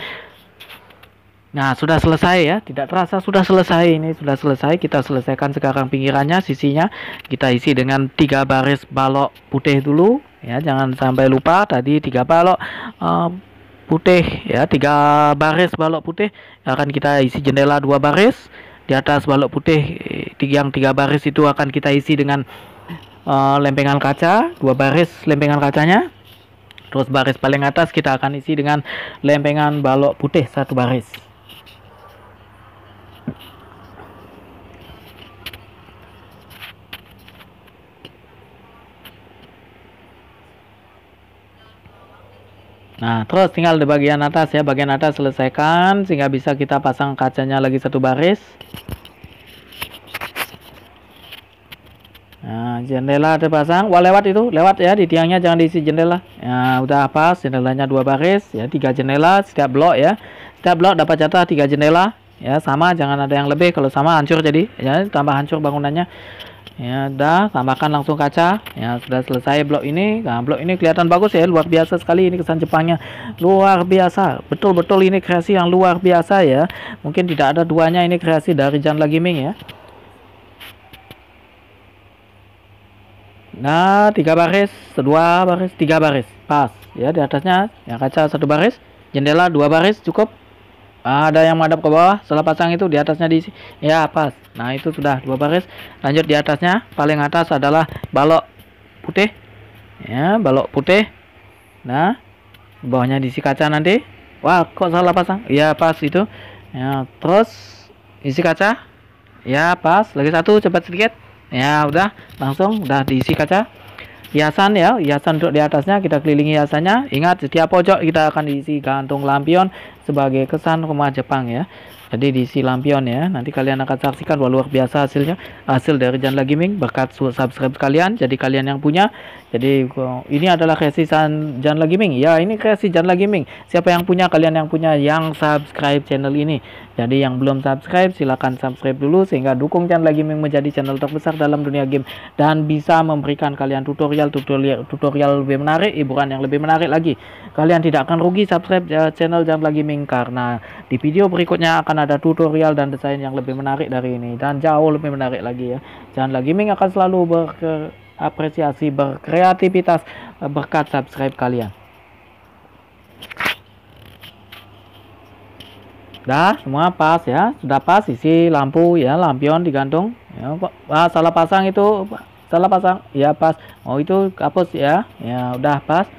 Nah, sudah selesai ya. Tidak terasa sudah selesai ini. Sudah selesai. Kita selesaikan sekarang pinggirannya, sisinya kita isi dengan tiga baris balok putih dulu ya. Jangan sampai lupa tadi tiga balok uh, putih ya, tiga baris balok putih akan kita isi jendela dua baris. Di atas balok putih eh, yang tiga baris itu akan kita isi dengan uh, lempengan kaca, dua baris lempengan kacanya. Terus baris paling atas kita akan isi dengan lempengan balok putih satu baris. Nah, terus tinggal di bagian atas ya. Bagian atas selesaikan sehingga bisa kita pasang kacanya lagi satu baris. Nah, jendela terpasang. Wah, lewat itu. Lewat ya di tiangnya jangan diisi jendela. Ya, udah apa jendelanya dua baris ya, tiga jendela setiap blok ya. Setiap blok dapat jatah tiga jendela. Ya, sama jangan ada yang lebih. Kalau sama hancur jadi ya tambah hancur bangunannya ya udah tambahkan langsung kaca ya sudah selesai blok ini nah blok ini kelihatan bagus ya luar biasa sekali ini kesan Jepangnya luar biasa betul-betul ini kreasi yang luar biasa ya mungkin tidak ada duanya ini kreasi dari Janla Gaming ya nah tiga baris dua baris tiga baris pas ya di atasnya ya kaca satu baris jendela dua baris cukup ada yang madap ke bawah setelah pasang itu di atasnya diisi ya pas nah itu sudah dua baris lanjut di atasnya paling atas adalah balok putih ya balok putih nah bawahnya diisi kaca nanti wah kok salah pasang ya pas itu ya terus isi kaca ya pas lagi satu cepat sedikit ya udah langsung udah diisi kaca hiasan ya hiasan untuk di atasnya kita kelilingi hiasannya ingat setiap pojok kita akan diisi gantung lampion sebagai kesan rumah Jepang ya. Jadi di si lampion ya, nanti kalian akan saksikan wah luar biasa hasilnya. Hasil dari Janla Gaming berkat subscribe kalian, jadi kalian yang punya. Jadi ini adalah kreasi Janla Gaming. Ya, ini kreasi Janla Gaming. Siapa yang punya? Kalian yang punya yang subscribe channel ini. Jadi yang belum subscribe silahkan subscribe dulu sehingga dukung Janla Gaming menjadi channel terbesar dalam dunia game dan bisa memberikan kalian tutorial tutorial tutorial lebih menarik, hiburan yang lebih menarik lagi. Kalian tidak akan rugi subscribe eh, channel Janla Gaming gaming karena di video berikutnya akan ada tutorial dan desain yang lebih menarik dari ini dan jauh lebih menarik lagi ya. Janganlah gaming akan selalu berapresiasi berkreativitas berkat subscribe kalian. Dah, semua pas ya. Sudah pas isi lampu ya, lampion digantung. Ya, ah, salah pasang itu salah pasang. Ya, pas. Oh, itu kapus ya. Ya, udah pas.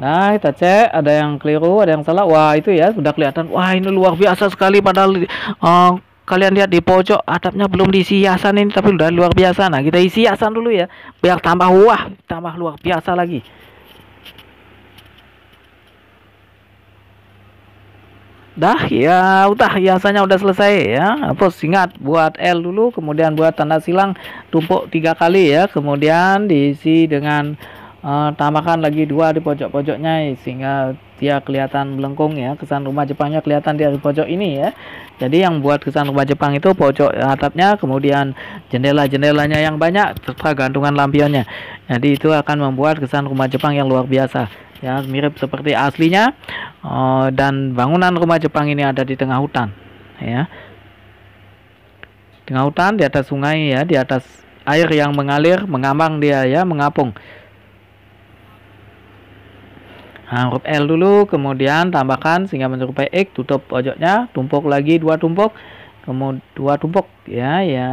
Nah, kita cek ada yang keliru, ada yang salah. Wah, itu ya sudah kelihatan. Wah, ini luar biasa sekali padahal uh, kalian lihat di pojok atapnya belum diisi hiasan ini tapi udah luar biasa. Nah, kita isi hiasan dulu ya biar tambah wah, tambah luar biasa lagi. Dah, ya udah hiasannya udah selesai ya. Terus ingat buat L dulu, kemudian buat tanda silang tumpuk tiga kali ya, kemudian diisi dengan uh, tambahkan lagi dua di pojok-pojoknya eh, sehingga dia kelihatan melengkung ya kesan rumah Jepangnya kelihatan di pojok ini ya jadi yang buat kesan rumah Jepang itu pojok atapnya kemudian jendela-jendelanya yang banyak serta gantungan lampionnya jadi itu akan membuat kesan rumah Jepang yang luar biasa ya mirip seperti aslinya uh, dan bangunan rumah Jepang ini ada di tengah hutan ya tengah hutan di atas sungai ya di atas air yang mengalir mengambang dia ya mengapung Nah, huruf L dulu, kemudian tambahkan sehingga menyerupai X, tutup pojoknya, tumpuk lagi dua tumpuk, kemudian dua tumpuk ya, ya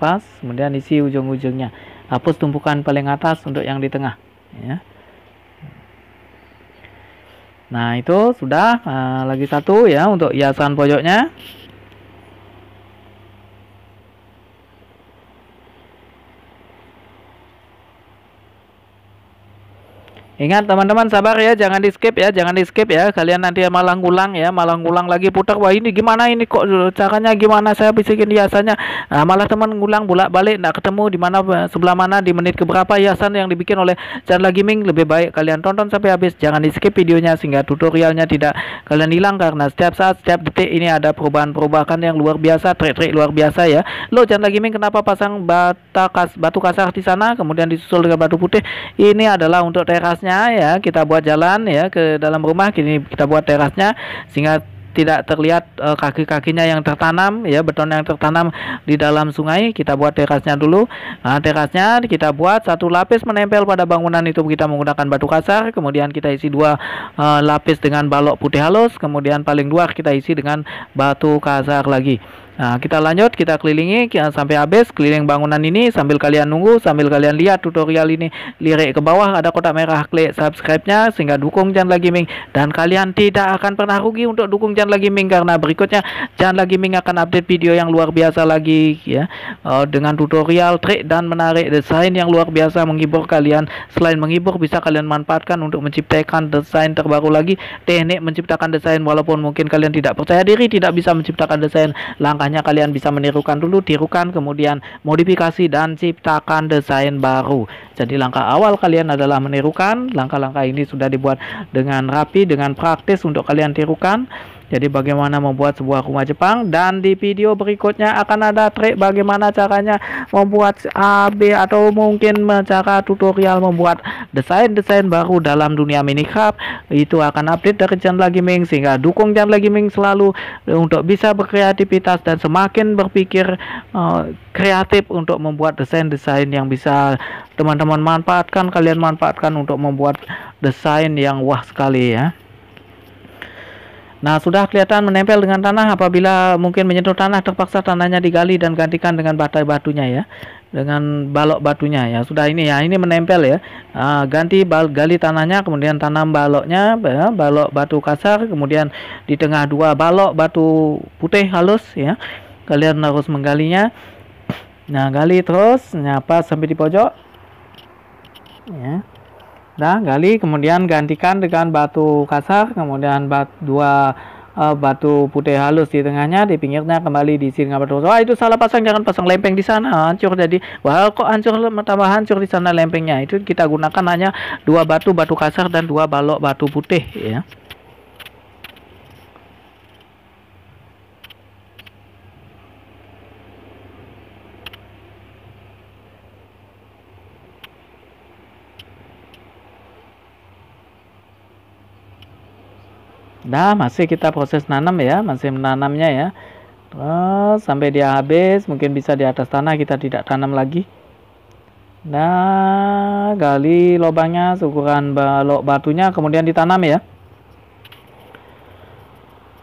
pas, kemudian isi ujung-ujungnya. Hapus tumpukan paling atas untuk yang di tengah ya. Nah, itu sudah nah, lagi satu ya untuk hiasan pojoknya. Ingat teman-teman sabar ya, jangan di skip ya, jangan di skip ya. Kalian nanti malah ngulang ya, malah ngulang lagi putar. Wah ini gimana ini kok eh, caranya gimana saya bisikin hiasannya. Nah, malah teman ngulang bolak balik, nggak ketemu di mana eh, sebelah mana di menit keberapa hiasan yang dibikin oleh channel Gaming lebih baik kalian tonton sampai habis. Jangan di skip videonya sehingga tutorialnya tidak kalian hilang karena setiap saat setiap detik ini ada perubahan-perubahan yang luar biasa, trik-trik luar biasa ya. Lo channel Gaming kenapa pasang batu kasar di sana kemudian disusul dengan batu putih? Ini adalah untuk terasnya terasnya ya kita buat jalan ya ke dalam rumah kini kita buat terasnya sehingga tidak terlihat e, kaki-kakinya yang tertanam ya beton yang tertanam di dalam sungai kita buat terasnya dulu nah terasnya kita buat satu lapis menempel pada bangunan itu kita menggunakan batu kasar kemudian kita isi dua e, lapis dengan balok putih halus kemudian paling dua kita isi dengan batu kasar lagi Nah, kita lanjut, kita kelilingi sampai habis keliling bangunan ini sambil kalian nunggu, sambil kalian lihat tutorial ini. Lirik ke bawah ada kotak merah, klik subscribe-nya sehingga dukung Jan Lagi Ming dan kalian tidak akan pernah rugi untuk dukung Jan Lagi Ming karena berikutnya Jan Lagi Ming akan update video yang luar biasa lagi ya eh, dengan tutorial trik dan menarik desain yang luar biasa menghibur kalian. Selain menghibur bisa kalian manfaatkan untuk menciptakan desain terbaru lagi, teknik menciptakan desain walaupun mungkin kalian tidak percaya diri tidak bisa menciptakan desain langkah hanya kalian bisa menirukan dulu, tirukan, kemudian modifikasi dan ciptakan desain baru. Jadi langkah awal kalian adalah menirukan, langkah-langkah ini sudah dibuat dengan rapi, dengan praktis untuk kalian tirukan. Jadi bagaimana membuat sebuah rumah Jepang dan di video berikutnya akan ada trik bagaimana caranya membuat AB atau mungkin cara tutorial membuat desain-desain baru dalam dunia Minecraft. Itu akan update dari channel Ming sehingga dukung channel Ming selalu untuk bisa berkreativitas dan semakin berpikir uh, kreatif untuk membuat desain-desain yang bisa teman-teman manfaatkan kalian manfaatkan untuk membuat desain yang wah sekali ya. Nah, sudah kelihatan menempel dengan tanah apabila mungkin menyentuh tanah terpaksa tanahnya digali dan gantikan dengan batai batunya ya. Dengan balok batunya ya. Sudah ini ya, ini menempel ya. Nah, ganti bal gali tanahnya kemudian tanam baloknya ya, balok batu kasar kemudian di tengah dua balok batu putih halus ya. Kalian harus menggalinya. Nah, gali terus nyapa sampai di pojok. Ya. Nah, gali kemudian gantikan dengan batu kasar, kemudian bat, dua uh, batu putih halus di tengahnya, di pinggirnya kembali diisi dengan batu. Wah, itu salah pasang, jangan pasang lempeng di sana, hancur jadi. Wah, kok hancur tambah hancur di sana lempengnya. Itu kita gunakan hanya dua batu batu kasar dan dua balok batu putih ya. Nah, masih kita proses nanam ya, masih menanamnya ya. terus sampai dia habis, mungkin bisa di atas tanah kita tidak tanam lagi. Nah, gali lubangnya, ukuran balok batunya, kemudian ditanam ya.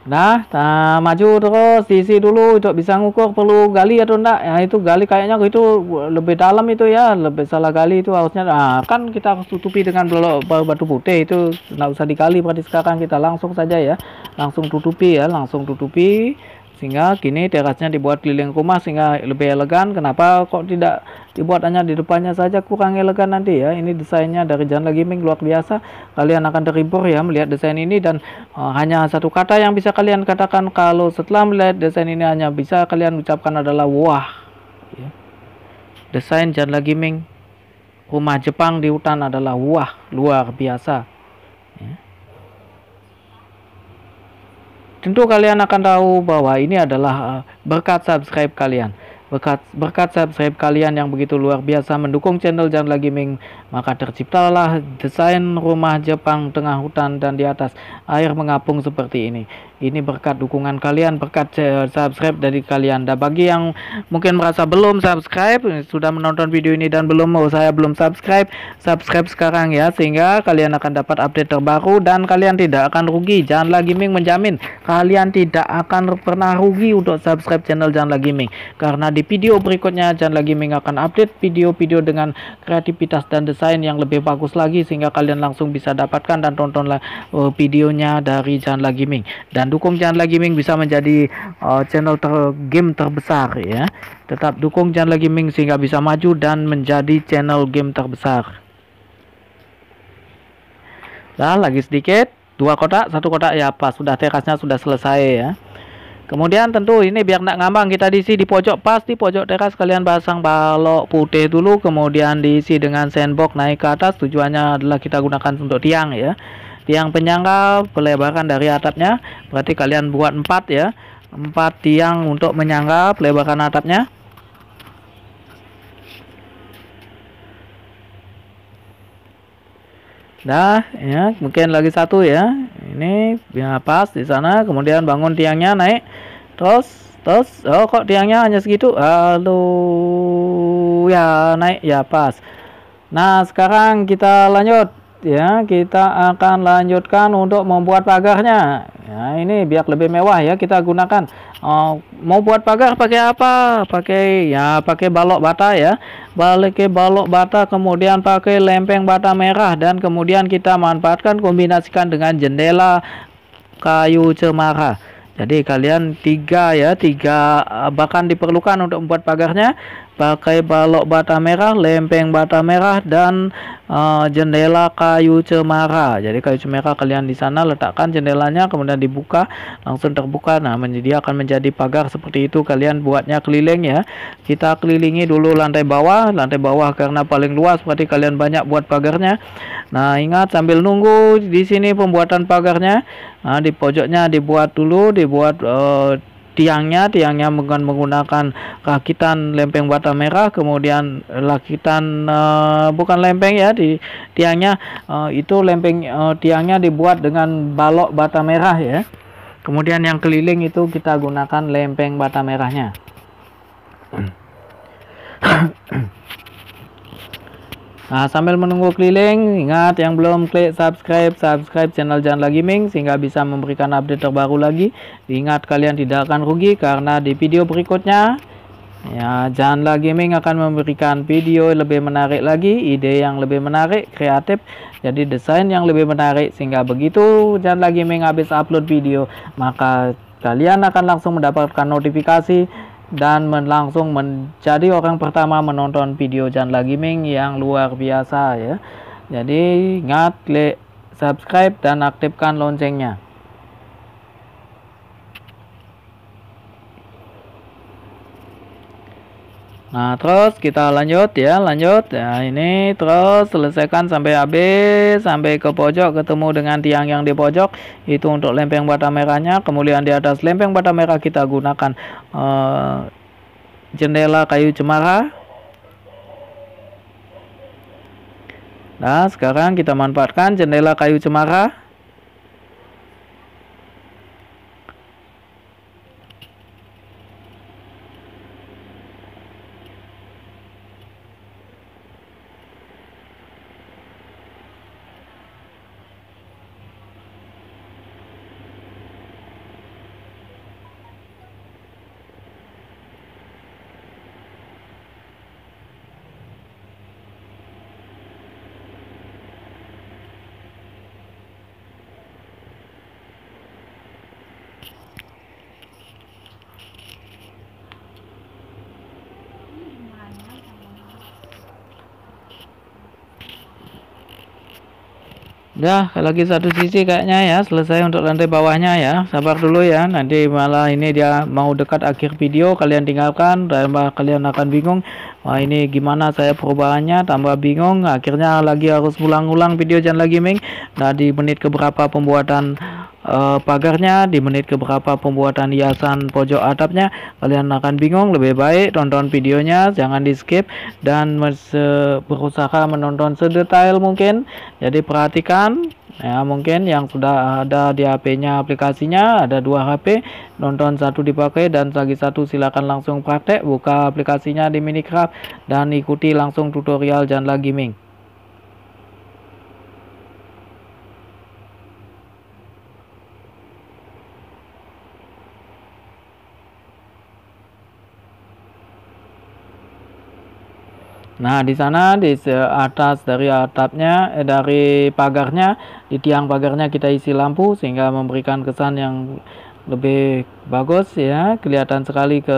Nah, nah maju terus sisi dulu untuk bisa ngukur perlu gali atau enggak. Ya itu gali kayaknya itu lebih dalam itu ya, lebih salah gali itu harusnya. Nah, kan kita harus tutupi dengan blok batu putih itu enggak usah dikali berarti sekarang kita langsung saja ya. Langsung tutupi ya, langsung tutupi. Sehingga kini terasnya dibuat keliling rumah sehingga lebih elegan. Kenapa kok tidak dibuat hanya di depannya saja kurang elegan nanti ya. Ini desainnya dari Janla Gaming luar biasa. Kalian akan terhibur ya melihat desain ini dan uh, hanya satu kata yang bisa kalian katakan kalau setelah melihat desain ini hanya bisa kalian ucapkan adalah wah. Ya. Desain Janla Gaming rumah Jepang di hutan adalah wah luar biasa. Tentu kalian akan tahu bahwa ini adalah eh, berkat subscribe kalian. Berkat, berkat subscribe kalian yang begitu luar biasa mendukung channel lagi Gaming, maka terciptalah desain rumah Jepang tengah hutan dan di atas air mengapung seperti ini ini berkat dukungan kalian berkat subscribe dari kalian dan bagi yang mungkin merasa belum subscribe sudah menonton video ini dan belum mau saya belum subscribe subscribe sekarang ya sehingga kalian akan dapat update terbaru dan kalian tidak akan rugi Janganlah Gaming menjamin kalian tidak akan pernah rugi untuk subscribe channel Janganlah Gaming karena di video berikutnya Janganlah Gaming akan update video-video dengan kreativitas dan desain yang lebih bagus lagi sehingga kalian langsung bisa dapatkan dan tontonlah eh, videonya dari Janganlah Gaming dan dukung lagi Ming bisa menjadi uh, channel ter game terbesar ya. Tetap dukung lagi Ming sehingga bisa maju dan menjadi channel game terbesar. Nah, lagi sedikit, dua kotak, satu kotak ya pas sudah terasnya sudah selesai ya. Kemudian tentu ini biar nggak ngambang kita diisi di pojok pasti pojok teras kalian pasang balok putih dulu kemudian diisi dengan sandbox naik ke atas tujuannya adalah kita gunakan untuk tiang ya tiang penyangga pelebaran dari atapnya berarti kalian buat empat ya empat tiang untuk menyangga pelebaran atapnya dah ya mungkin lagi satu ya ini ya pas di sana kemudian bangun tiangnya naik terus terus oh kok tiangnya hanya segitu halo ya naik ya pas nah sekarang kita lanjut ya kita akan lanjutkan untuk membuat pagarnya ya ini biar lebih mewah ya kita gunakan uh, mau buat pagar pakai apa pakai ya pakai balok bata ya balik ke balok bata kemudian pakai lempeng bata merah dan kemudian kita manfaatkan kombinasikan dengan jendela kayu cemara jadi kalian tiga ya, tiga eh, bahkan diperlukan untuk membuat pagarnya. Pakai balok bata merah, lempeng bata merah, dan uh, jendela kayu cemara. Jadi kayu cemara kalian di sana letakkan jendelanya, kemudian dibuka, langsung terbuka. Nah, menjadi akan menjadi pagar seperti itu. Kalian buatnya keliling ya. Kita kelilingi dulu lantai bawah, lantai bawah karena paling luas. Berarti kalian banyak buat pagarnya. Nah, ingat sambil nunggu di sini pembuatan pagarnya. Nah, di pojoknya dibuat dulu, dibuat uh, tiangnya, tiangnya menggunakan, menggunakan lempeng bata merah, kemudian rakitan uh, bukan lempeng ya di tiangnya uh, itu lempeng uh, tiangnya dibuat dengan balok bata merah ya. Kemudian yang keliling itu kita gunakan lempeng bata merahnya. Nah, sambil menunggu keliling, ingat yang belum klik subscribe, subscribe channel Janla Gaming sehingga bisa memberikan update terbaru lagi. Ingat kalian tidak akan rugi karena di video berikutnya ya Janla Gaming akan memberikan video lebih menarik lagi, ide yang lebih menarik, kreatif, jadi desain yang lebih menarik sehingga begitu Janla Gaming habis upload video, maka kalian akan langsung mendapatkan notifikasi dan men langsung menjadi orang pertama menonton video Janla Gaming yang luar biasa ya. Jadi ingat klik subscribe dan aktifkan loncengnya. Nah, terus kita lanjut ya, lanjut. Ya, ini terus selesaikan sampai habis, sampai ke pojok ketemu dengan tiang yang di pojok. Itu untuk lempeng bata merahnya. Kemudian di atas lempeng bata merah kita gunakan uh, jendela kayu cemara. Nah, sekarang kita manfaatkan jendela kayu cemara. ya lagi satu sisi kayaknya ya selesai untuk lantai bawahnya ya sabar dulu ya nanti malah ini dia mau dekat akhir video kalian tinggalkan dan kalian akan bingung wah ini gimana saya perubahannya tambah bingung akhirnya lagi harus ulang-ulang video jangan lagi ming nah di menit keberapa pembuatan uh, pagarnya di menit keberapa pembuatan hiasan pojok atapnya kalian akan bingung lebih baik tonton videonya jangan di skip dan berusaha menonton sedetail mungkin jadi perhatikan ya mungkin yang sudah ada di HP-nya aplikasinya ada dua HP nonton satu dipakai dan lagi satu silakan langsung praktek buka aplikasinya di Minecraft dan ikuti langsung tutorial jangan lagi Gaming Nah, di sana di atas dari atapnya eh, dari pagarnya, di tiang pagarnya kita isi lampu sehingga memberikan kesan yang lebih bagus ya kelihatan sekali ke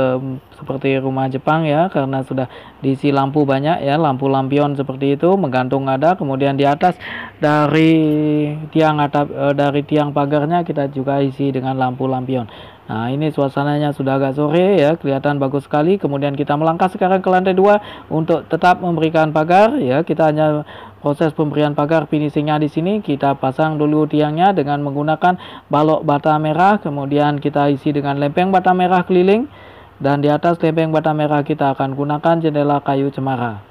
seperti rumah Jepang ya karena sudah diisi lampu banyak ya lampu lampion seperti itu menggantung ada kemudian di atas dari tiang atap eh, dari tiang pagarnya kita juga isi dengan lampu lampion Nah ini suasananya sudah agak sore ya kelihatan bagus sekali kemudian kita melangkah sekarang ke lantai dua untuk tetap memberikan pagar ya kita hanya proses pemberian pagar finishingnya di sini kita pasang dulu tiangnya dengan menggunakan balok bata merah kemudian kita isi dengan lempeng bata merah keliling dan di atas lempeng bata merah kita akan gunakan jendela kayu cemara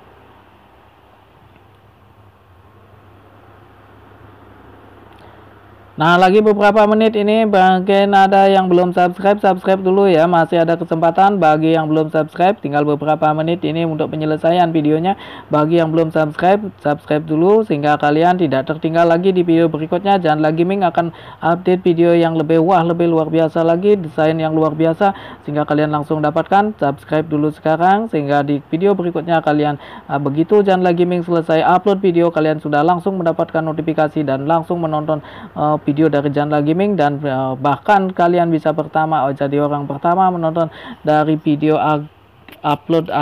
Nah, lagi beberapa menit ini bagian ada yang belum subscribe, subscribe dulu ya. Masih ada kesempatan bagi yang belum subscribe, tinggal beberapa menit ini untuk penyelesaian videonya. Bagi yang belum subscribe, subscribe dulu sehingga kalian tidak tertinggal lagi di video berikutnya. Jangan lagi Ming akan update video yang lebih wah, lebih luar biasa lagi, desain yang luar biasa sehingga kalian langsung dapatkan. Subscribe dulu sekarang sehingga di video berikutnya kalian nah, begitu jangan lagi Ming selesai upload video kalian sudah langsung mendapatkan notifikasi dan langsung menonton uh, video dari Jandla Gaming dan uh, bahkan kalian bisa pertama oh, jadi orang pertama menonton dari video upload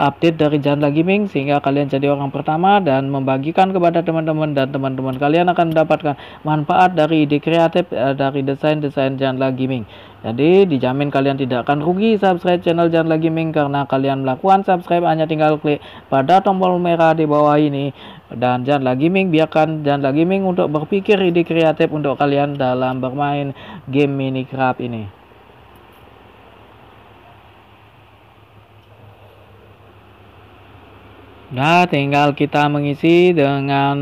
update dari Jalan Lagi Ming sehingga kalian jadi orang pertama dan membagikan kepada teman-teman dan teman-teman kalian akan mendapatkan manfaat dari ide kreatif uh, dari desain-desain Jalan Lagi Ming. Jadi dijamin kalian tidak akan rugi subscribe channel Jalan Lagi Ming karena kalian melakukan subscribe hanya tinggal klik pada tombol merah di bawah ini dan Jalan Lagi Ming biarkan Jalan Lagi Ming untuk berpikir ide kreatif untuk kalian dalam bermain game Minecraft ini. Nah, tinggal kita mengisi dengan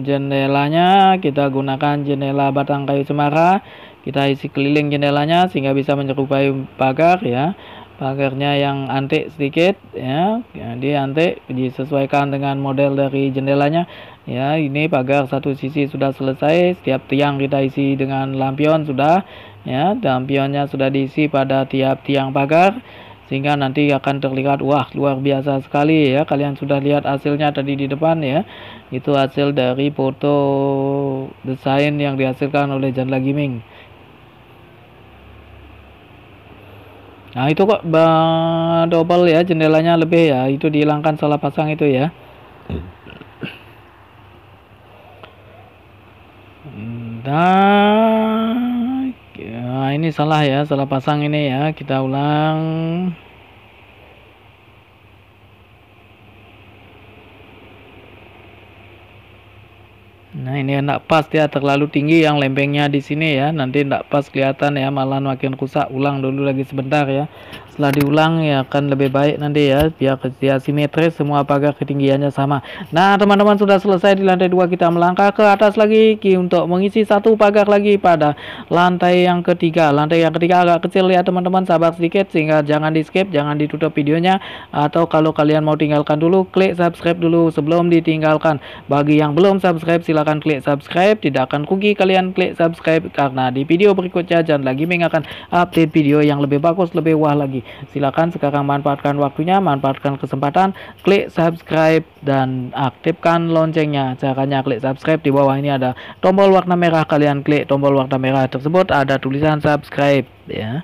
jendelanya. Kita gunakan jendela batang kayu cemara. Kita isi keliling jendelanya sehingga bisa menyerupai pagar ya. Pagarnya yang antik sedikit ya. Jadi ya, antik disesuaikan dengan model dari jendelanya. Ya, ini pagar satu sisi sudah selesai. Setiap tiang kita isi dengan lampion sudah ya. Lampionnya sudah diisi pada tiap tiang pagar sehingga nanti akan terlihat wah luar biasa sekali ya kalian sudah lihat hasilnya tadi di depan ya itu hasil dari foto desain yang dihasilkan oleh Janla Gaming nah itu kok double ya jendelanya lebih ya itu dihilangkan salah pasang itu ya hmm. dan ya, ini salah ya salah pasang ini ya kita ulang Nah ini tidak pas ya terlalu tinggi yang lempengnya di sini ya nanti enggak pas kelihatan ya malah makin rusak ulang dulu lagi sebentar ya setelah diulang ya akan lebih baik nanti ya biar dia simetris semua pagar ketinggiannya sama nah teman-teman sudah selesai di lantai dua kita melangkah ke atas lagi untuk mengisi satu pagar lagi pada lantai yang ketiga lantai yang ketiga agak kecil ya teman-teman sabar sedikit sehingga jangan di skip jangan ditutup videonya atau kalau kalian mau tinggalkan dulu klik subscribe dulu sebelum ditinggalkan bagi yang belum subscribe silahkan klik subscribe tidak akan rugi kalian klik subscribe karena di video berikutnya jangan lagi akan update video yang lebih bagus lebih wah lagi Silakan sekarang manfaatkan waktunya, manfaatkan kesempatan, klik subscribe dan aktifkan loncengnya. Caranya klik subscribe di bawah ini ada tombol warna merah. Kalian klik tombol warna merah tersebut ada tulisan subscribe ya.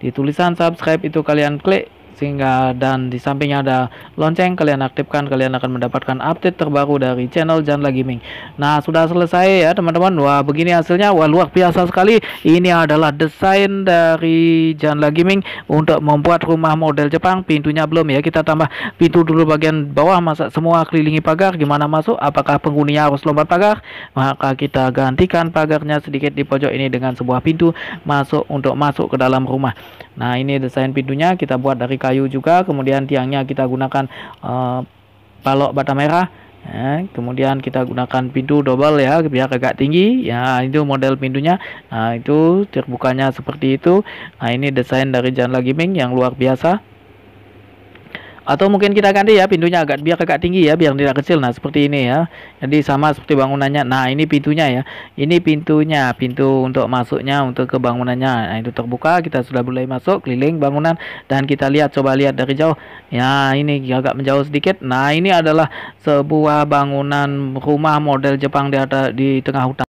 Di tulisan subscribe itu kalian klik sehingga dan di sampingnya ada lonceng kalian aktifkan kalian akan mendapatkan update terbaru dari channel Janla Gaming nah sudah selesai ya teman-teman wah begini hasilnya wah luar biasa sekali ini adalah desain dari Janla Gaming untuk membuat rumah model Jepang pintunya belum ya kita tambah pintu dulu bagian bawah masa semua kelilingi pagar gimana masuk apakah penghuninya harus lompat pagar maka kita gantikan pagarnya sedikit di pojok ini dengan sebuah pintu masuk untuk masuk ke dalam rumah nah ini desain pintunya kita buat dari kayu kayu juga kemudian tiangnya kita gunakan uh, bata merah ya, kemudian kita gunakan pintu double ya biar agak tinggi ya itu model pintunya nah itu terbukanya seperti itu nah ini desain dari Janla Gaming yang luar biasa atau mungkin kita ganti ya pintunya agak biar agak tinggi ya biar tidak kecil nah seperti ini ya jadi sama seperti bangunannya nah ini pintunya ya ini pintunya pintu untuk masuknya untuk ke bangunannya nah itu terbuka kita sudah mulai masuk keliling bangunan dan kita lihat coba lihat dari jauh ya ini agak menjauh sedikit nah ini adalah sebuah bangunan rumah model Jepang di, atas di tengah hutan